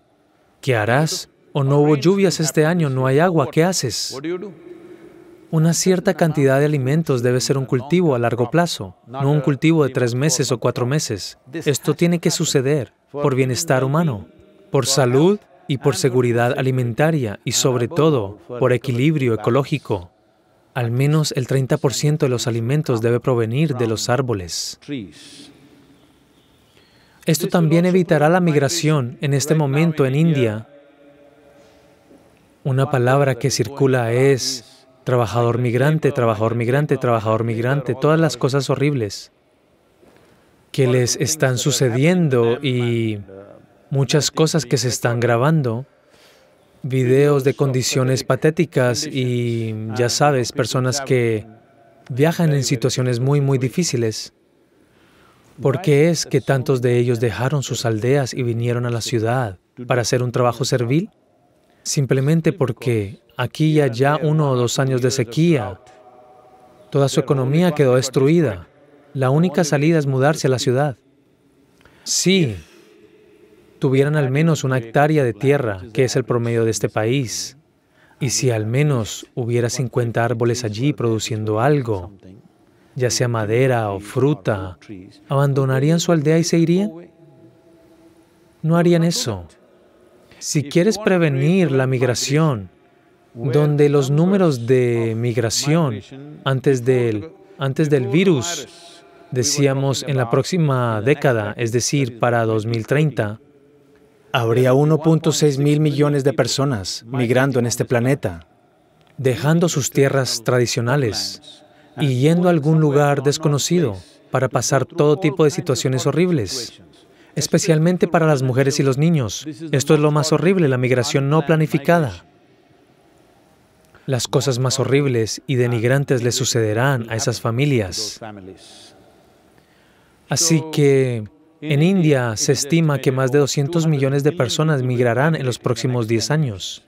¿Qué harás? ¿O no hubo lluvias este año? ¿No hay agua? ¿Qué haces? Una cierta cantidad de alimentos debe ser un cultivo a largo plazo, no un cultivo de tres meses o cuatro meses. Esto tiene que suceder por bienestar humano, por salud y por seguridad alimentaria y sobre todo por equilibrio ecológico. Al menos el 30% de los alimentos debe provenir de los árboles. Esto también evitará la migración en este momento en India. Una palabra que circula es trabajador migrante, trabajador migrante, trabajador migrante, todas las cosas horribles que les están sucediendo y muchas cosas que se están grabando, videos de condiciones patéticas y, ya sabes, personas que viajan en situaciones muy, muy difíciles. ¿Por qué es que tantos de ellos dejaron sus aldeas y vinieron a la ciudad para hacer un trabajo servil? Simplemente porque aquí ya uno o dos años de sequía, toda su economía quedó destruida. La única salida es mudarse a la ciudad. Si tuvieran al menos una hectárea de tierra, que es el promedio de este país, y si al menos hubiera 50 árboles allí produciendo algo, ya sea madera o fruta, abandonarían su aldea y se irían? No harían eso. Si quieres prevenir la migración, donde los números de migración antes del, antes del virus, decíamos en la próxima década, es decir, para 2030, habría 1.6 mil millones de personas migrando en este planeta, dejando sus tierras tradicionales y yendo a algún lugar desconocido para pasar todo tipo de situaciones horribles, especialmente para las mujeres y los niños. Esto es lo más horrible, la migración no planificada. Las cosas más horribles y denigrantes le sucederán a esas familias. Así que en India se estima que más de 200 millones de personas migrarán en los próximos 10 años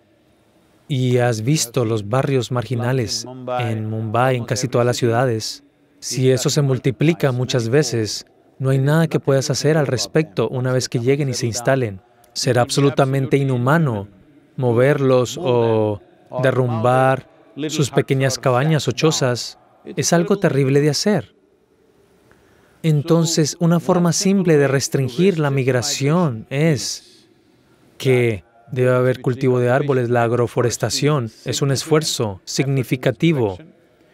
y has visto los barrios marginales en Mumbai, en casi todas las ciudades. Si eso se multiplica muchas veces, no hay nada que puedas hacer al respecto una vez que lleguen y se instalen. Será absolutamente inhumano moverlos o derrumbar sus pequeñas cabañas o chozas. Es algo terrible de hacer. Entonces, una forma simple de restringir la migración es que Debe haber cultivo de árboles. La agroforestación es un esfuerzo significativo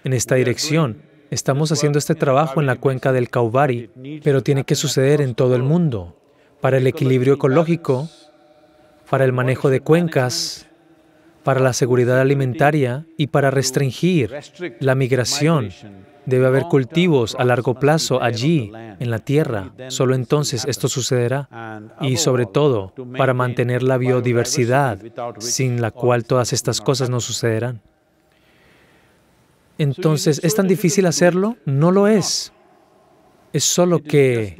en esta dirección. Estamos haciendo este trabajo en la cuenca del Caubari, pero tiene que suceder en todo el mundo. Para el equilibrio ecológico, para el manejo de cuencas, para la seguridad alimentaria y para restringir la migración. Debe haber cultivos a largo plazo allí, en la tierra. Solo entonces esto sucederá. Y sobre todo, para mantener la biodiversidad, sin la cual todas estas cosas no sucederán. Entonces, ¿es tan difícil hacerlo? No lo es. Es solo que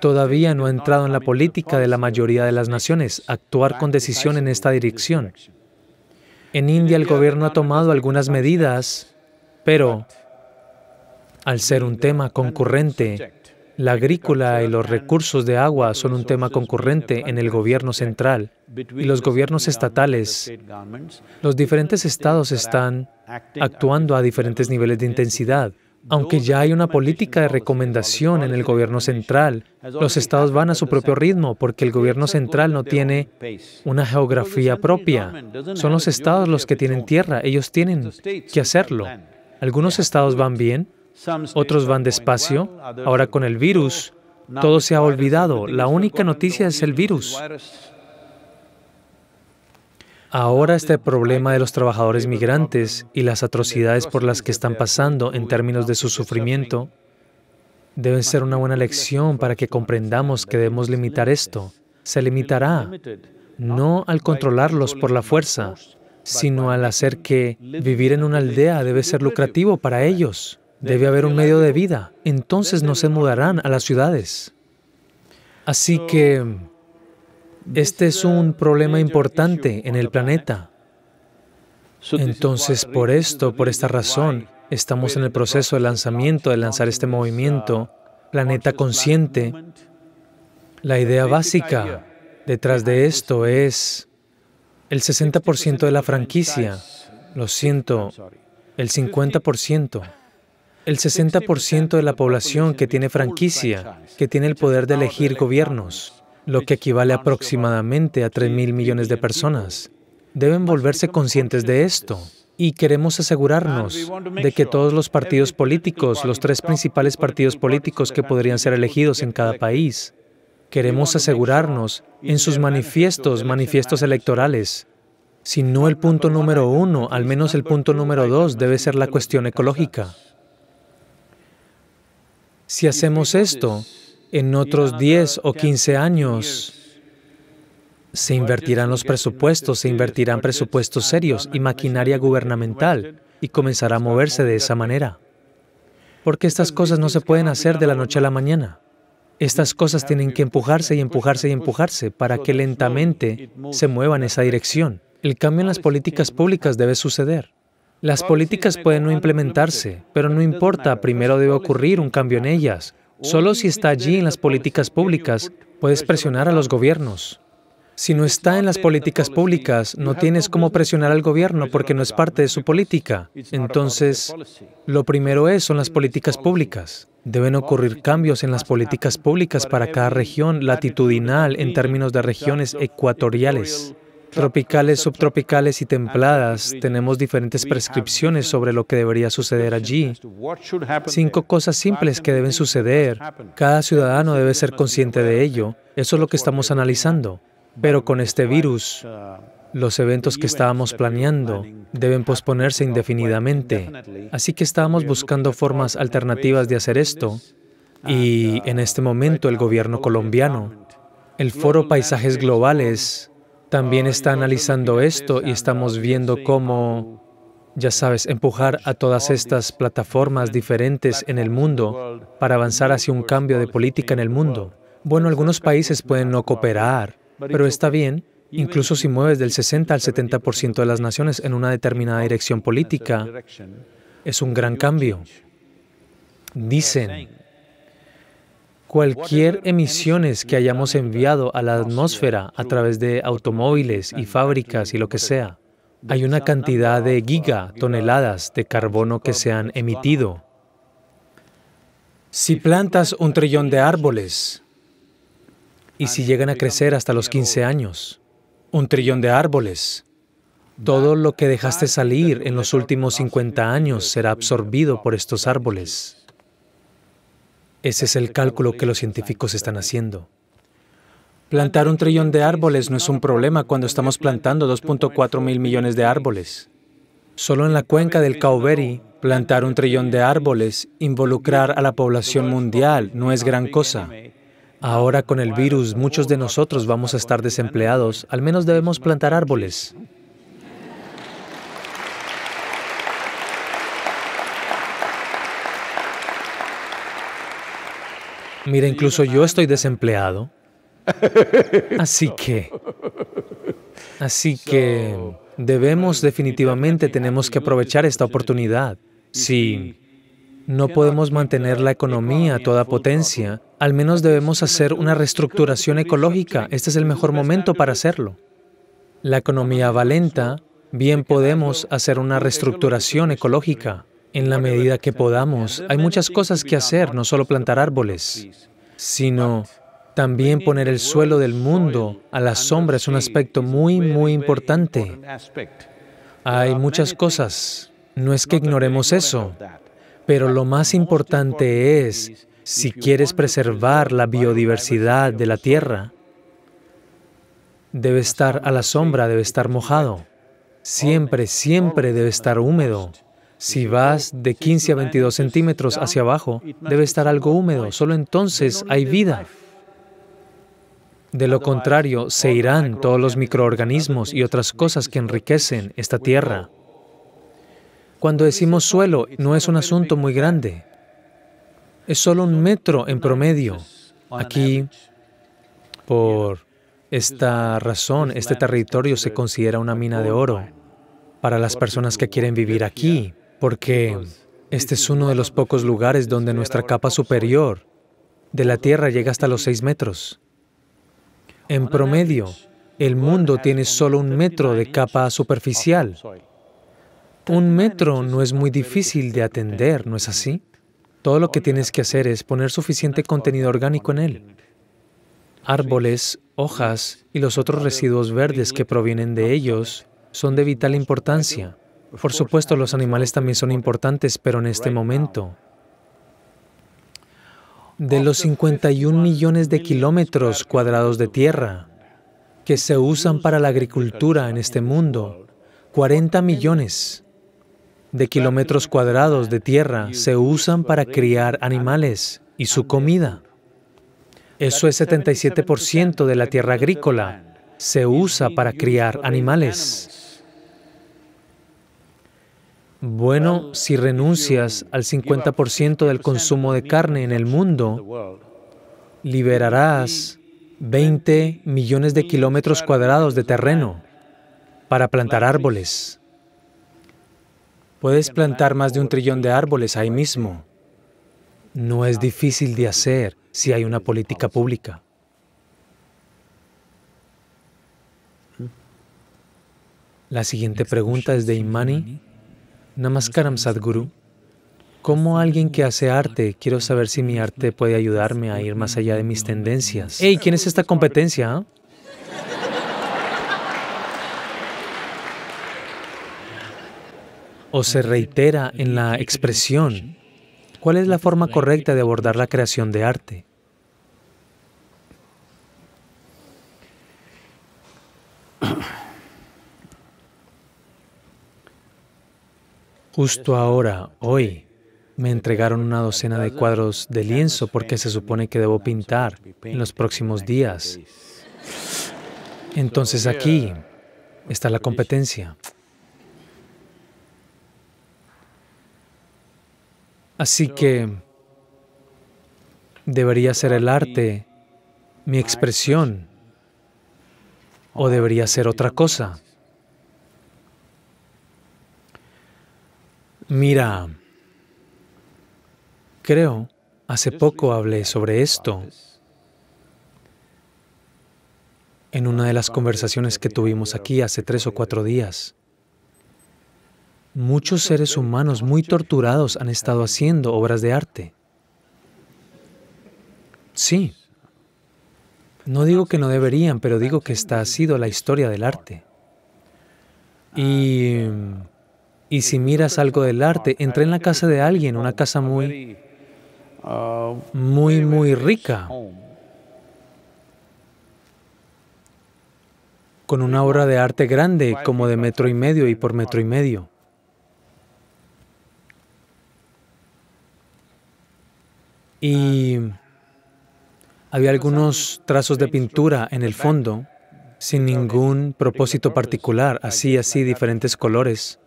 todavía no ha entrado en la política de la mayoría de las naciones actuar con decisión en esta dirección. En India el gobierno ha tomado algunas medidas, pero al ser un tema concurrente, la agrícola y los recursos de agua son un tema concurrente en el gobierno central y los gobiernos estatales. Los diferentes estados están actuando a diferentes niveles de intensidad. Aunque ya hay una política de recomendación en el gobierno central, los estados van a su propio ritmo porque el gobierno central no tiene una geografía propia. Son los estados los que tienen tierra, ellos tienen que hacerlo. Algunos estados van bien, otros van despacio. Ahora con el virus, todo se ha olvidado. La única noticia es el virus. Ahora este problema de los trabajadores migrantes y las atrocidades por las que están pasando en términos de su sufrimiento deben ser una buena lección para que comprendamos que debemos limitar esto. Se limitará no al controlarlos por la fuerza, sino al hacer que vivir en una aldea debe ser lucrativo para ellos. Debe haber un medio de vida. Entonces no se mudarán a las ciudades. Así que este es un problema importante en el planeta. Entonces, por esto, por esta razón, estamos en el proceso de lanzamiento, de lanzar este movimiento, Planeta Consciente. La idea básica detrás de esto es el 60% de la franquicia, lo siento, el 50%, el 60% de la población que tiene franquicia, que tiene el poder de elegir gobiernos lo que equivale aproximadamente a 3 mil millones de personas. Deben volverse conscientes de esto. Y queremos asegurarnos de que todos los partidos políticos, los tres principales partidos políticos que podrían ser elegidos en cada país, queremos asegurarnos en sus manifiestos, manifiestos electorales, si no el punto número uno, al menos el punto número dos debe ser la cuestión ecológica. Si hacemos esto, en otros 10 o 15 años se invertirán los presupuestos, se este, invertirán presupuestos serios y maquinaria gubernamental y comenzará a moverse de esa manera. Porque estas cosas no se pueden hacer de la noche a la mañana. Estas cosas tienen que empujarse y empujarse y empujarse para que lentamente se mueva en esa dirección. El cambio en las políticas públicas debe suceder. Las políticas pueden no implementarse, pero no importa, primero debe ocurrir un cambio en ellas, Solo si está allí en las políticas públicas, puedes presionar a los gobiernos. Si no está en las políticas públicas, no tienes cómo presionar al gobierno porque no es parte de su política. Entonces, lo primero es, son las políticas públicas. Deben ocurrir cambios en las políticas públicas para cada región latitudinal en términos de regiones ecuatoriales tropicales, subtropicales y templadas, tenemos diferentes prescripciones sobre lo que debería suceder allí. Cinco cosas simples que deben suceder. Cada ciudadano debe ser consciente de ello. Eso es lo que estamos analizando. Pero con este virus, uh, los eventos que estábamos planeando deben posponerse indefinidamente. Así que estábamos buscando formas alternativas de hacer esto. Y uh, en este momento el gobierno colombiano, el Foro Paisajes Globales, también está analizando esto y estamos viendo cómo, ya sabes, empujar a todas estas plataformas diferentes en el mundo para avanzar hacia un cambio de política en el mundo. Bueno, algunos países pueden no cooperar, pero está bien, incluso si mueves del 60 al 70% de las naciones en una determinada dirección política, es un gran cambio. Dicen, Cualquier emisiones que hayamos enviado a la atmósfera a través de automóviles y fábricas y lo que sea, hay una cantidad de gigatoneladas de carbono que se han emitido. Si plantas un trillón de árboles y si llegan a crecer hasta los 15 años, un trillón de árboles, todo lo que dejaste salir en los últimos 50 años será absorbido por estos árboles. Ese es el cálculo que los científicos están haciendo. Plantar un trillón de árboles no es un problema cuando estamos plantando 2.4 mil millones de árboles. Solo en la cuenca del Cauvery, plantar un trillón de árboles, involucrar a la población mundial, no es gran cosa. Ahora con el virus, muchos de nosotros vamos a estar desempleados, al menos debemos plantar árboles. Mira, incluso yo estoy desempleado. Así que, así que debemos definitivamente, tenemos que aprovechar esta oportunidad. Si no podemos mantener la economía a toda potencia, al menos debemos hacer una reestructuración ecológica. Este es el mejor momento para hacerlo. La economía va bien podemos hacer una reestructuración ecológica en la medida que podamos. Hay muchas cosas que hacer, no solo plantar árboles, sino también poner el suelo del mundo a la sombra es un aspecto muy, muy importante. Hay muchas cosas. No es que ignoremos eso, pero lo más importante es, si quieres preservar la biodiversidad de la Tierra, debe estar a la sombra, debe estar mojado. Siempre, siempre debe estar húmedo. Si vas de 15 a 22 centímetros hacia abajo, debe estar algo húmedo, solo entonces hay vida. De lo contrario, se irán todos los microorganismos y otras cosas que enriquecen esta tierra. Cuando decimos suelo, no es un asunto muy grande. Es solo un metro en promedio. Aquí, por esta razón, este territorio se considera una mina de oro para las personas que quieren vivir aquí porque este es uno de los pocos lugares donde nuestra capa superior de la Tierra llega hasta los 6 metros. En promedio, el mundo tiene solo un metro de capa superficial. Un metro no es muy difícil de atender, ¿no es así? Todo lo que tienes que hacer es poner suficiente contenido orgánico en él. Árboles, hojas y los otros residuos verdes que provienen de ellos son de vital importancia. Por supuesto, los animales también son importantes, pero en este momento, de los 51 millones de kilómetros cuadrados de tierra que se usan para la agricultura en este mundo, 40 millones de kilómetros cuadrados de tierra se usan para criar animales y su comida. Eso es 77% de la tierra agrícola, se usa para criar animales. Bueno, si renuncias al 50% del consumo de carne en el mundo, liberarás 20 millones de kilómetros cuadrados de terreno para plantar árboles. Puedes plantar más de un trillón de árboles ahí mismo. No es difícil de hacer si hay una política pública. La siguiente pregunta es de Imani. Namaskaram Sadhguru. Como alguien que hace arte, quiero saber si mi arte puede ayudarme a ir más allá de mis tendencias. Hey, ¿quién es esta competencia? Ah? O se reitera en la expresión. ¿Cuál es la forma correcta de abordar la creación de arte? Justo ahora, hoy, me entregaron una docena de cuadros de lienzo porque se supone que debo pintar en los próximos días. Entonces aquí está la competencia. Así que debería ser el arte mi expresión o debería ser otra cosa. Mira, creo, hace poco hablé sobre esto en una de las conversaciones que tuvimos aquí hace tres o cuatro días. Muchos seres humanos muy torturados han estado haciendo obras de arte. Sí. No digo que no deberían, pero digo que esta ha sido la historia del arte. Ah, y y si miras algo del arte, entré en la casa de alguien, una casa muy, muy, muy rica, con una obra de arte grande, como de metro y medio y por metro y medio. Y había algunos trazos de pintura en el fondo, sin ningún propósito particular, así, así, diferentes colores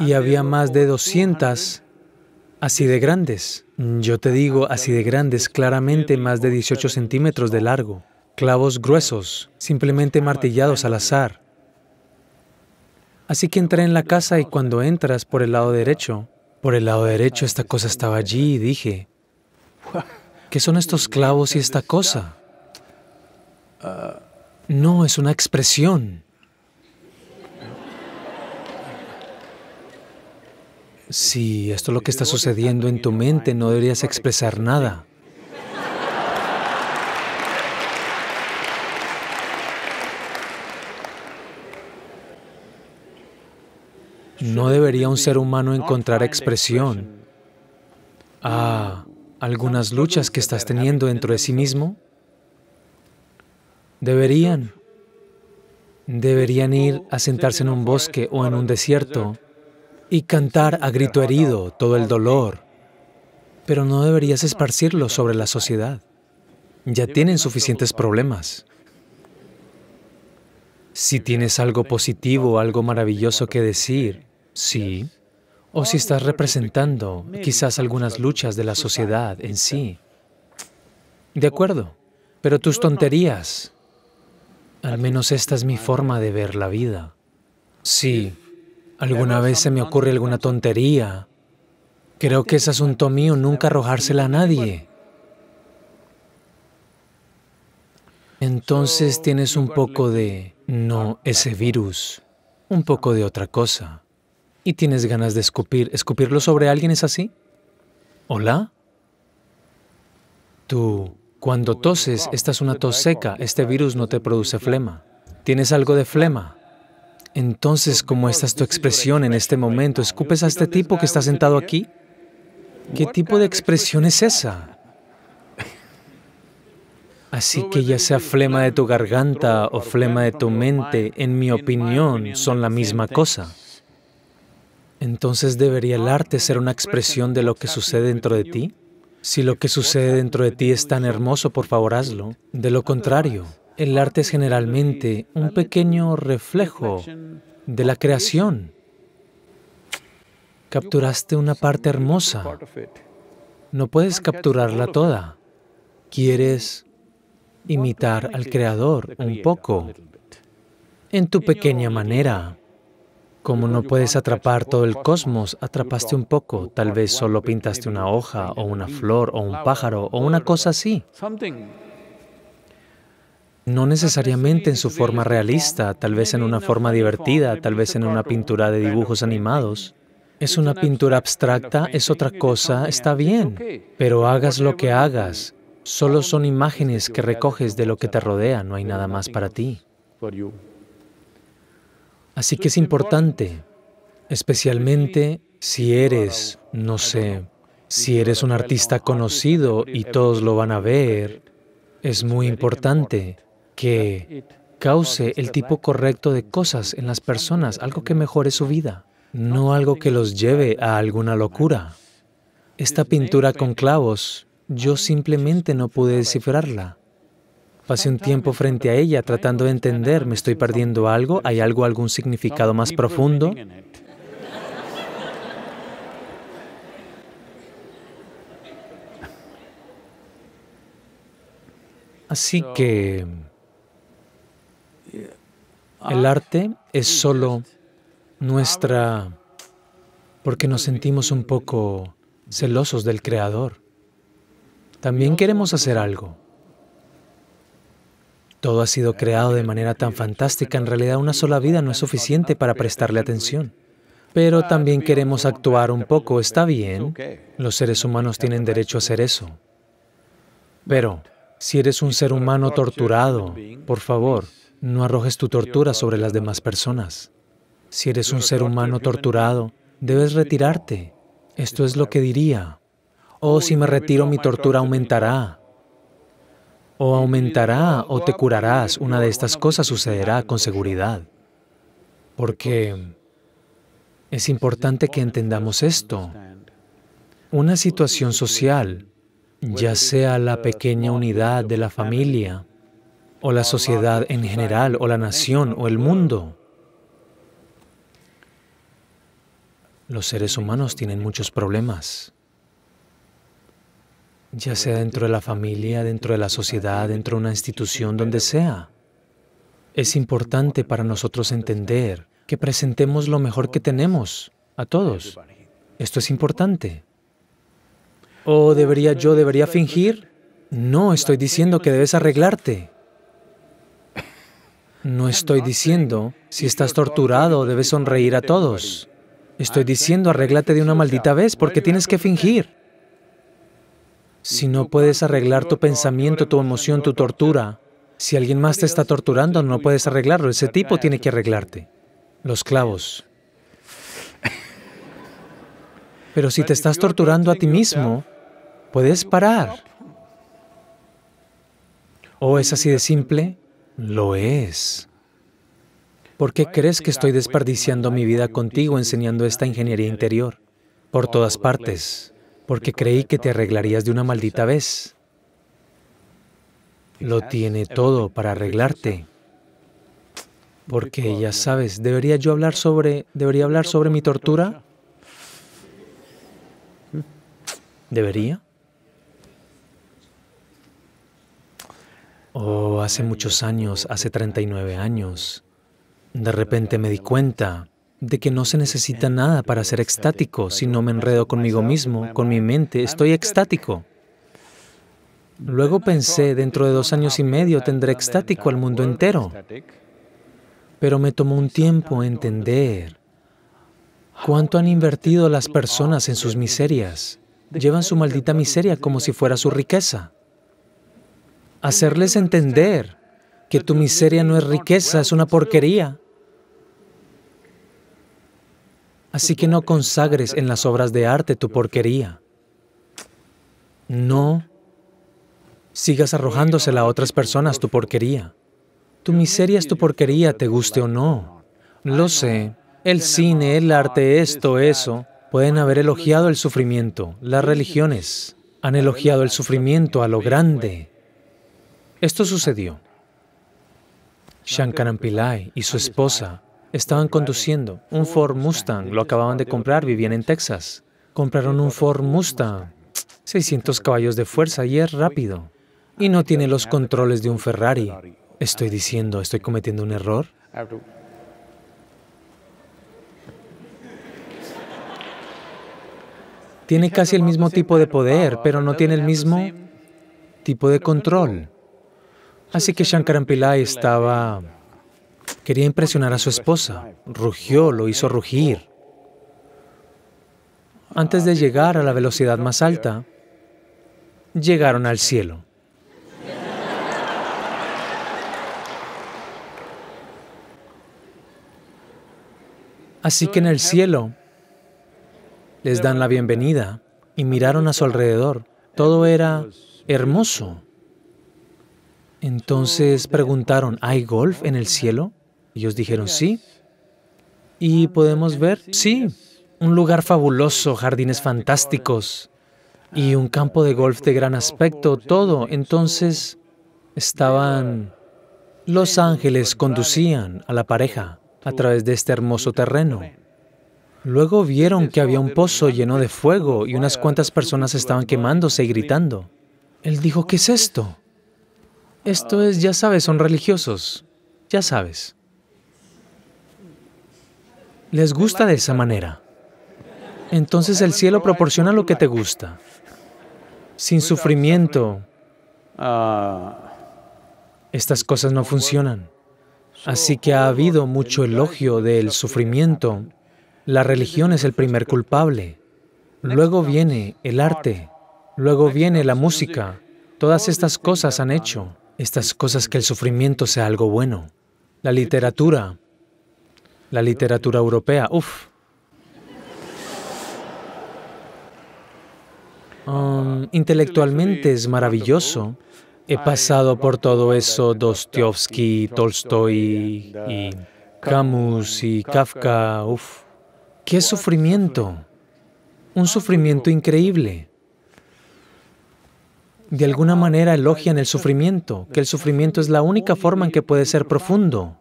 y había más de 200 así de grandes. Yo te digo así de grandes, claramente más de 18 centímetros de largo, clavos gruesos, simplemente martillados al azar. Así que entré en la casa y cuando entras por el lado derecho, por el lado ah, derecho esta cosa estaba allí y dije, ¿qué son estos clavos y esta cosa? No, es una expresión. Si esto es lo que está sucediendo en tu mente, no deberías expresar nada. No debería un ser humano encontrar expresión a ah, algunas luchas que estás teniendo dentro de sí mismo. Deberían. Deberían ir a sentarse en un bosque o en un desierto y cantar a grito herido todo el dolor, pero no deberías esparcirlo sobre la sociedad. Ya tienen suficientes problemas. Si tienes algo positivo, algo maravilloso que decir, sí. O si estás representando quizás algunas luchas de la sociedad en sí. De acuerdo, pero tus tonterías. Al menos esta es mi forma de ver la vida. Sí, Alguna vez se me ocurre alguna tontería. Creo que es asunto mío nunca arrojársela a nadie. Entonces tienes un poco de, no ah, ese virus, un poco de otra cosa. Y tienes ganas de escupir. ¿Escupirlo sobre alguien es así? ¿Hola? Tú, cuando toses, estás una tos seca. Este virus no te produce flema. ¿Tienes algo de flema? Entonces, ¿cómo estás tu expresión en este momento? ¿Escupes a este tipo que está sentado aquí? ¿Qué tipo de expresión es esa? Así que ya sea flema de tu garganta o flema de tu mente, en mi opinión, son la misma cosa. Entonces, ¿debería el arte ser una expresión de lo que sucede dentro de ti? Si lo que sucede dentro de ti es tan hermoso, por favor hazlo. De lo contrario, el arte es generalmente un pequeño reflejo de la creación. Capturaste una parte hermosa. No puedes capturarla toda. Quieres imitar al Creador un poco, en tu pequeña manera. Como no puedes atrapar todo el cosmos, atrapaste un poco, tal vez solo pintaste una hoja o una flor o un pájaro o una cosa así no necesariamente en su forma realista, tal vez en una forma divertida, tal vez en una pintura de dibujos animados. Es una pintura abstracta, es otra cosa, está bien, pero hagas lo que hagas, solo um, son imágenes que recoges de lo que te rodea, no hay nada más para ti. Así que es importante, especialmente si eres, no sé, si eres un artista conocido y todos lo van a ver, es muy importante que cause el tipo correcto de cosas en las personas, algo que mejore su vida, no algo que los lleve a alguna locura. Esta pintura con clavos, yo simplemente no pude descifrarla. Pasé un tiempo frente a ella tratando de entender, ¿me estoy perdiendo algo? ¿Hay algo, algún significado más profundo? Así que... El arte es solo nuestra... porque nos sentimos un poco celosos del Creador. También queremos hacer algo. Todo ha sido creado de manera tan fantástica, en realidad una sola vida no es suficiente para prestarle atención. Pero también queremos actuar un poco, está bien, los seres humanos tienen derecho a hacer eso. Pero si eres un ser humano torturado, por favor, no arrojes tu tortura sobre las demás personas. Si eres un ser humano torturado, debes retirarte. Esto es lo que diría. O oh, si me retiro, mi tortura aumentará. O oh, aumentará o te curarás. Una de estas cosas sucederá con seguridad. Porque es importante que entendamos esto. Una situación social, ya sea la pequeña unidad de la familia, o la sociedad en general, o la nación, o el mundo. Los seres humanos tienen muchos problemas, ya sea dentro de la familia, dentro de la sociedad, dentro de una institución, donde sea. Es importante para nosotros entender que presentemos lo mejor que tenemos a todos. Esto es importante. ¿O debería yo, debería fingir? No, estoy diciendo que debes arreglarte. No estoy diciendo, si estás torturado, debes sonreír a todos. Estoy diciendo, arréglate de una maldita vez porque tienes que fingir. Si no puedes arreglar tu pensamiento, tu emoción, tu tortura, si alguien más te está torturando, no puedes arreglarlo. Ese tipo tiene que arreglarte. Los clavos. Pero si te estás torturando a ti mismo, puedes parar. ¿O es así de simple? Lo es. ¿Por qué crees que estoy desperdiciando mi vida contigo enseñando esta ingeniería interior? Por todas partes. Porque creí que te arreglarías de una maldita vez. Lo tiene todo para arreglarte. Porque ya sabes, ¿debería yo hablar sobre... ¿Debería hablar sobre mi tortura? ¿Debería? Oh, hace muchos años, hace 39 años, de repente me di cuenta de que no se necesita nada para ser extático. Si no me enredo conmigo mismo, con mi mente, estoy extático. Luego pensé, dentro de dos años y medio tendré extático al mundo entero. Pero me tomó un tiempo entender cuánto han invertido las personas en sus miserias. Llevan su maldita miseria como si fuera su riqueza hacerles entender que tu miseria no es riqueza, es una porquería. Así que no consagres en las obras de arte tu porquería. No sigas arrojándosela a otras personas tu porquería. Tu miseria es tu porquería, te guste o no. Lo sé. El cine, el arte, esto, eso, pueden haber elogiado el sufrimiento. Las religiones han elogiado el sufrimiento a lo grande. Esto sucedió. Shankaran Pillai y su esposa estaban conduciendo un Ford Mustang, lo acababan de comprar, vivían en Texas. Compraron un Ford Mustang, 600 caballos de fuerza y es rápido. Y no tiene los controles de un Ferrari. Estoy diciendo, ¿estoy cometiendo un error? Tiene casi el mismo tipo de poder, pero no tiene el mismo tipo de control. Así que Shankaran Pillai estaba... Quería impresionar a su esposa. Rugió, lo hizo rugir. Antes de llegar a la velocidad más alta, llegaron al cielo. Así que en el cielo les dan la bienvenida y miraron a su alrededor. Todo era hermoso. Entonces preguntaron, ¿hay golf en el cielo? Ellos dijeron, sí. ¿Y podemos ver? Sí. Un lugar fabuloso, jardines fantásticos y un campo de golf de gran aspecto, todo. Entonces estaban... Los ángeles conducían a la pareja a través de este hermoso terreno. Luego vieron que había un pozo lleno de fuego y unas cuantas personas estaban quemándose y gritando. Él dijo, ¿qué es esto? Esto es, ya sabes, son religiosos, ya sabes. Les gusta de esa manera. Entonces el cielo proporciona lo que te gusta, sin sufrimiento. Estas cosas no funcionan. Así que ha habido mucho elogio del sufrimiento. La religión es el primer culpable. Luego viene el arte. Luego viene la música. Todas estas cosas han hecho estas cosas que el sufrimiento sea algo bueno. La literatura, la literatura europea, uff. Um, intelectualmente es maravilloso. He pasado por todo eso, Dostoevsky, Tolstoy y Camus y Kafka, uff. ¡Qué sufrimiento! Un sufrimiento increíble de alguna manera elogian el sufrimiento, que el sufrimiento es la única forma en que puede ser profundo.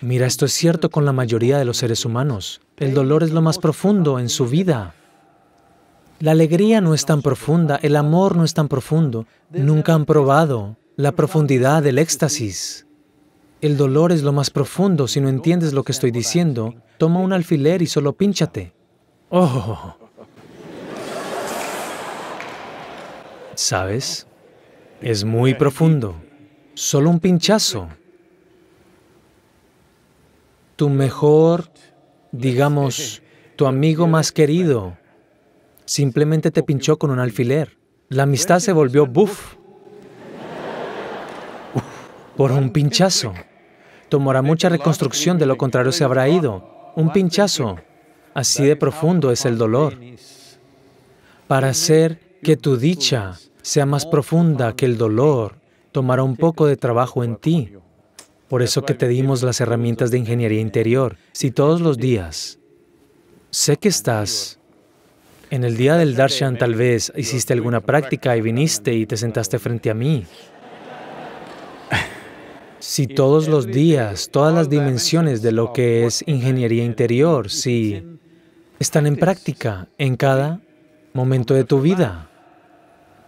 Mira, esto es cierto con la mayoría de los seres humanos. El dolor es lo más profundo en su vida. La alegría no es tan profunda, el amor no es tan profundo. Nunca han probado la profundidad del éxtasis. El dolor es lo más profundo. Si no entiendes lo que estoy diciendo, toma un alfiler y solo pínchate. ¡Oh! ¿Sabes? Es muy profundo. Solo un pinchazo. Tu mejor, digamos, tu amigo más querido, simplemente te pinchó con un alfiler. La amistad se volvió buff. por un pinchazo. Tomará mucha reconstrucción, de lo contrario se habrá ido. Un pinchazo. Así de profundo es el dolor. Para ser que tu dicha sea más profunda que el dolor tomará un poco de trabajo en ti. Por eso que te dimos las herramientas de ingeniería interior. Si todos los días, sé que estás en el día del darshan tal vez hiciste alguna práctica y viniste y te sentaste frente a mí. Si todos los días, todas las dimensiones de lo que es ingeniería interior, si están en práctica en cada momento de tu vida.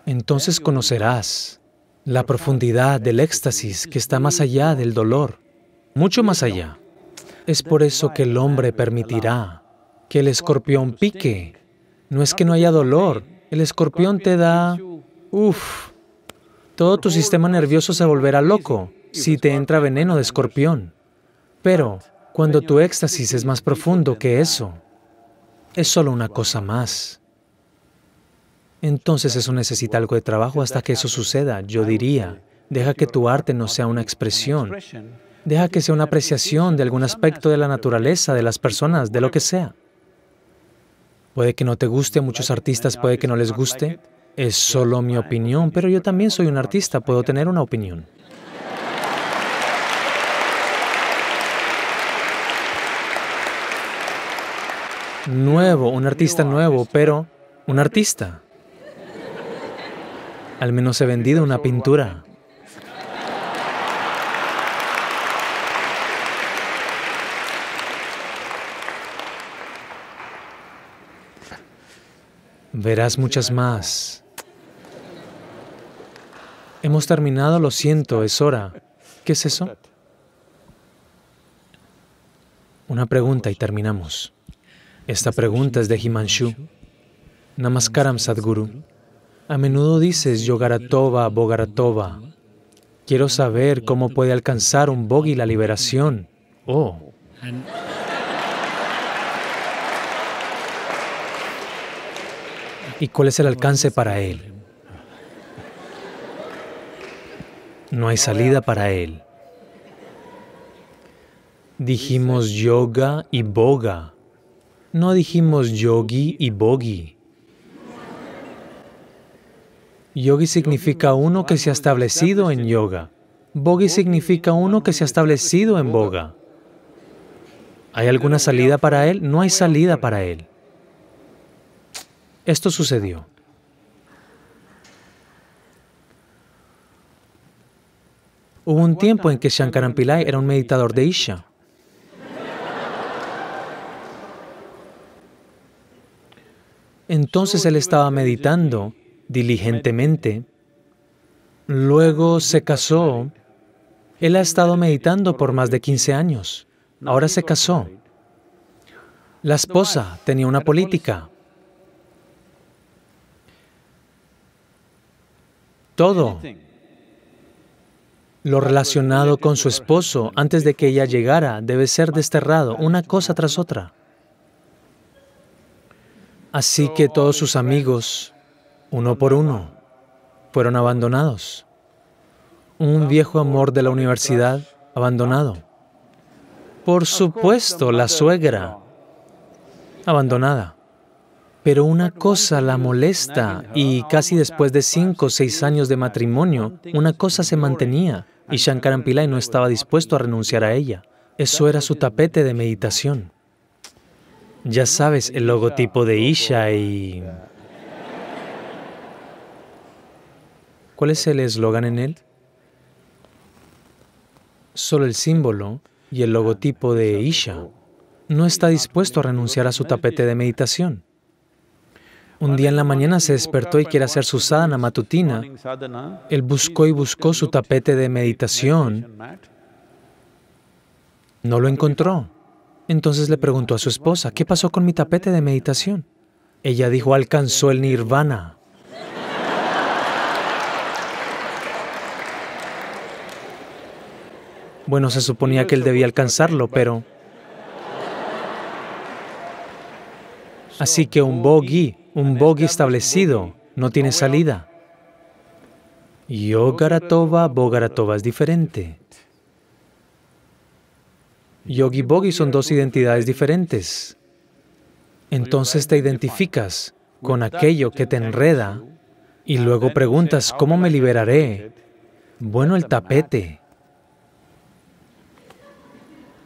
Entonces conocerás la profundidad del éxtasis que está más allá del dolor, mucho más allá. Es por eso que el hombre permitirá que el escorpión pique. No es que no haya dolor, el escorpión te da... Uf, todo tu sistema nervioso se volverá loco si te entra veneno de escorpión. Pero cuando tu éxtasis es más profundo que eso, es solo una cosa más. Entonces eso necesita algo de trabajo hasta que eso suceda, yo diría. Deja que tu arte no sea una expresión. Deja que sea una apreciación de algún aspecto de la naturaleza, de las personas, de lo que sea. Puede que no te guste, muchos artistas puede que no les guste. Es solo mi opinión, pero yo también soy un artista, puedo tener una opinión. Nuevo, un artista nuevo, pero un artista. Al menos he vendido una pintura. Verás muchas más. Hemos terminado, lo siento, es hora. ¿Qué es eso? Una pregunta y terminamos. Esta pregunta es de Himanshu. Namaskaram, Sadhguru. A menudo dices yogaratova, Bogaratoba. Quiero saber cómo puede alcanzar un bogi la liberación. Oh. ¿Y cuál es el alcance para él? No hay salida para él. Dijimos yoga y boga. No dijimos yogi y bogi. Yogi significa uno que se ha establecido en yoga. Bogi significa uno que se ha establecido en boga. ¿Hay alguna salida para él? No hay salida para él. Esto sucedió. Hubo un tiempo en que Shankaran Pillai era un meditador de Isha. Entonces él estaba meditando diligentemente. Luego se casó. Él ha estado meditando por más de 15 años. Ahora se casó. La esposa tenía una política. Todo lo relacionado con su esposo antes de que ella llegara debe ser desterrado una cosa tras otra. Así que todos sus amigos, uno por uno, fueron abandonados. Un viejo amor de la universidad abandonado. Por supuesto, la suegra abandonada. Pero una cosa la molesta y casi después de cinco o seis años de matrimonio, una cosa se mantenía y Shankaran Pillai no estaba dispuesto a renunciar a ella. Eso era su tapete de meditación. Ya sabes, el logotipo de Isha y... ¿Cuál es el eslogan en él? Solo el símbolo y el logotipo de Isha no está dispuesto a renunciar a su tapete de meditación. Un día en la mañana se despertó y quiere hacer su sadhana matutina. Él buscó y buscó su tapete de meditación. No lo encontró. Entonces le preguntó a su esposa, ¿qué pasó con mi tapete de meditación? Ella dijo, alcanzó el nirvana. Bueno, se suponía que él debía alcanzarlo, pero... Así que un bogi, un bogi establecido, no tiene salida. Yogaratova, bogaratoba es diferente. Yogi Bogi son dos identidades diferentes. Entonces te identificas con aquello que te enreda y luego preguntas, ¿cómo me liberaré? Bueno, el tapete,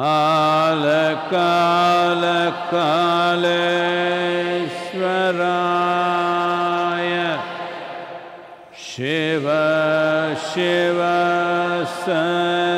काल काल कालेश्वराय शिव शिव स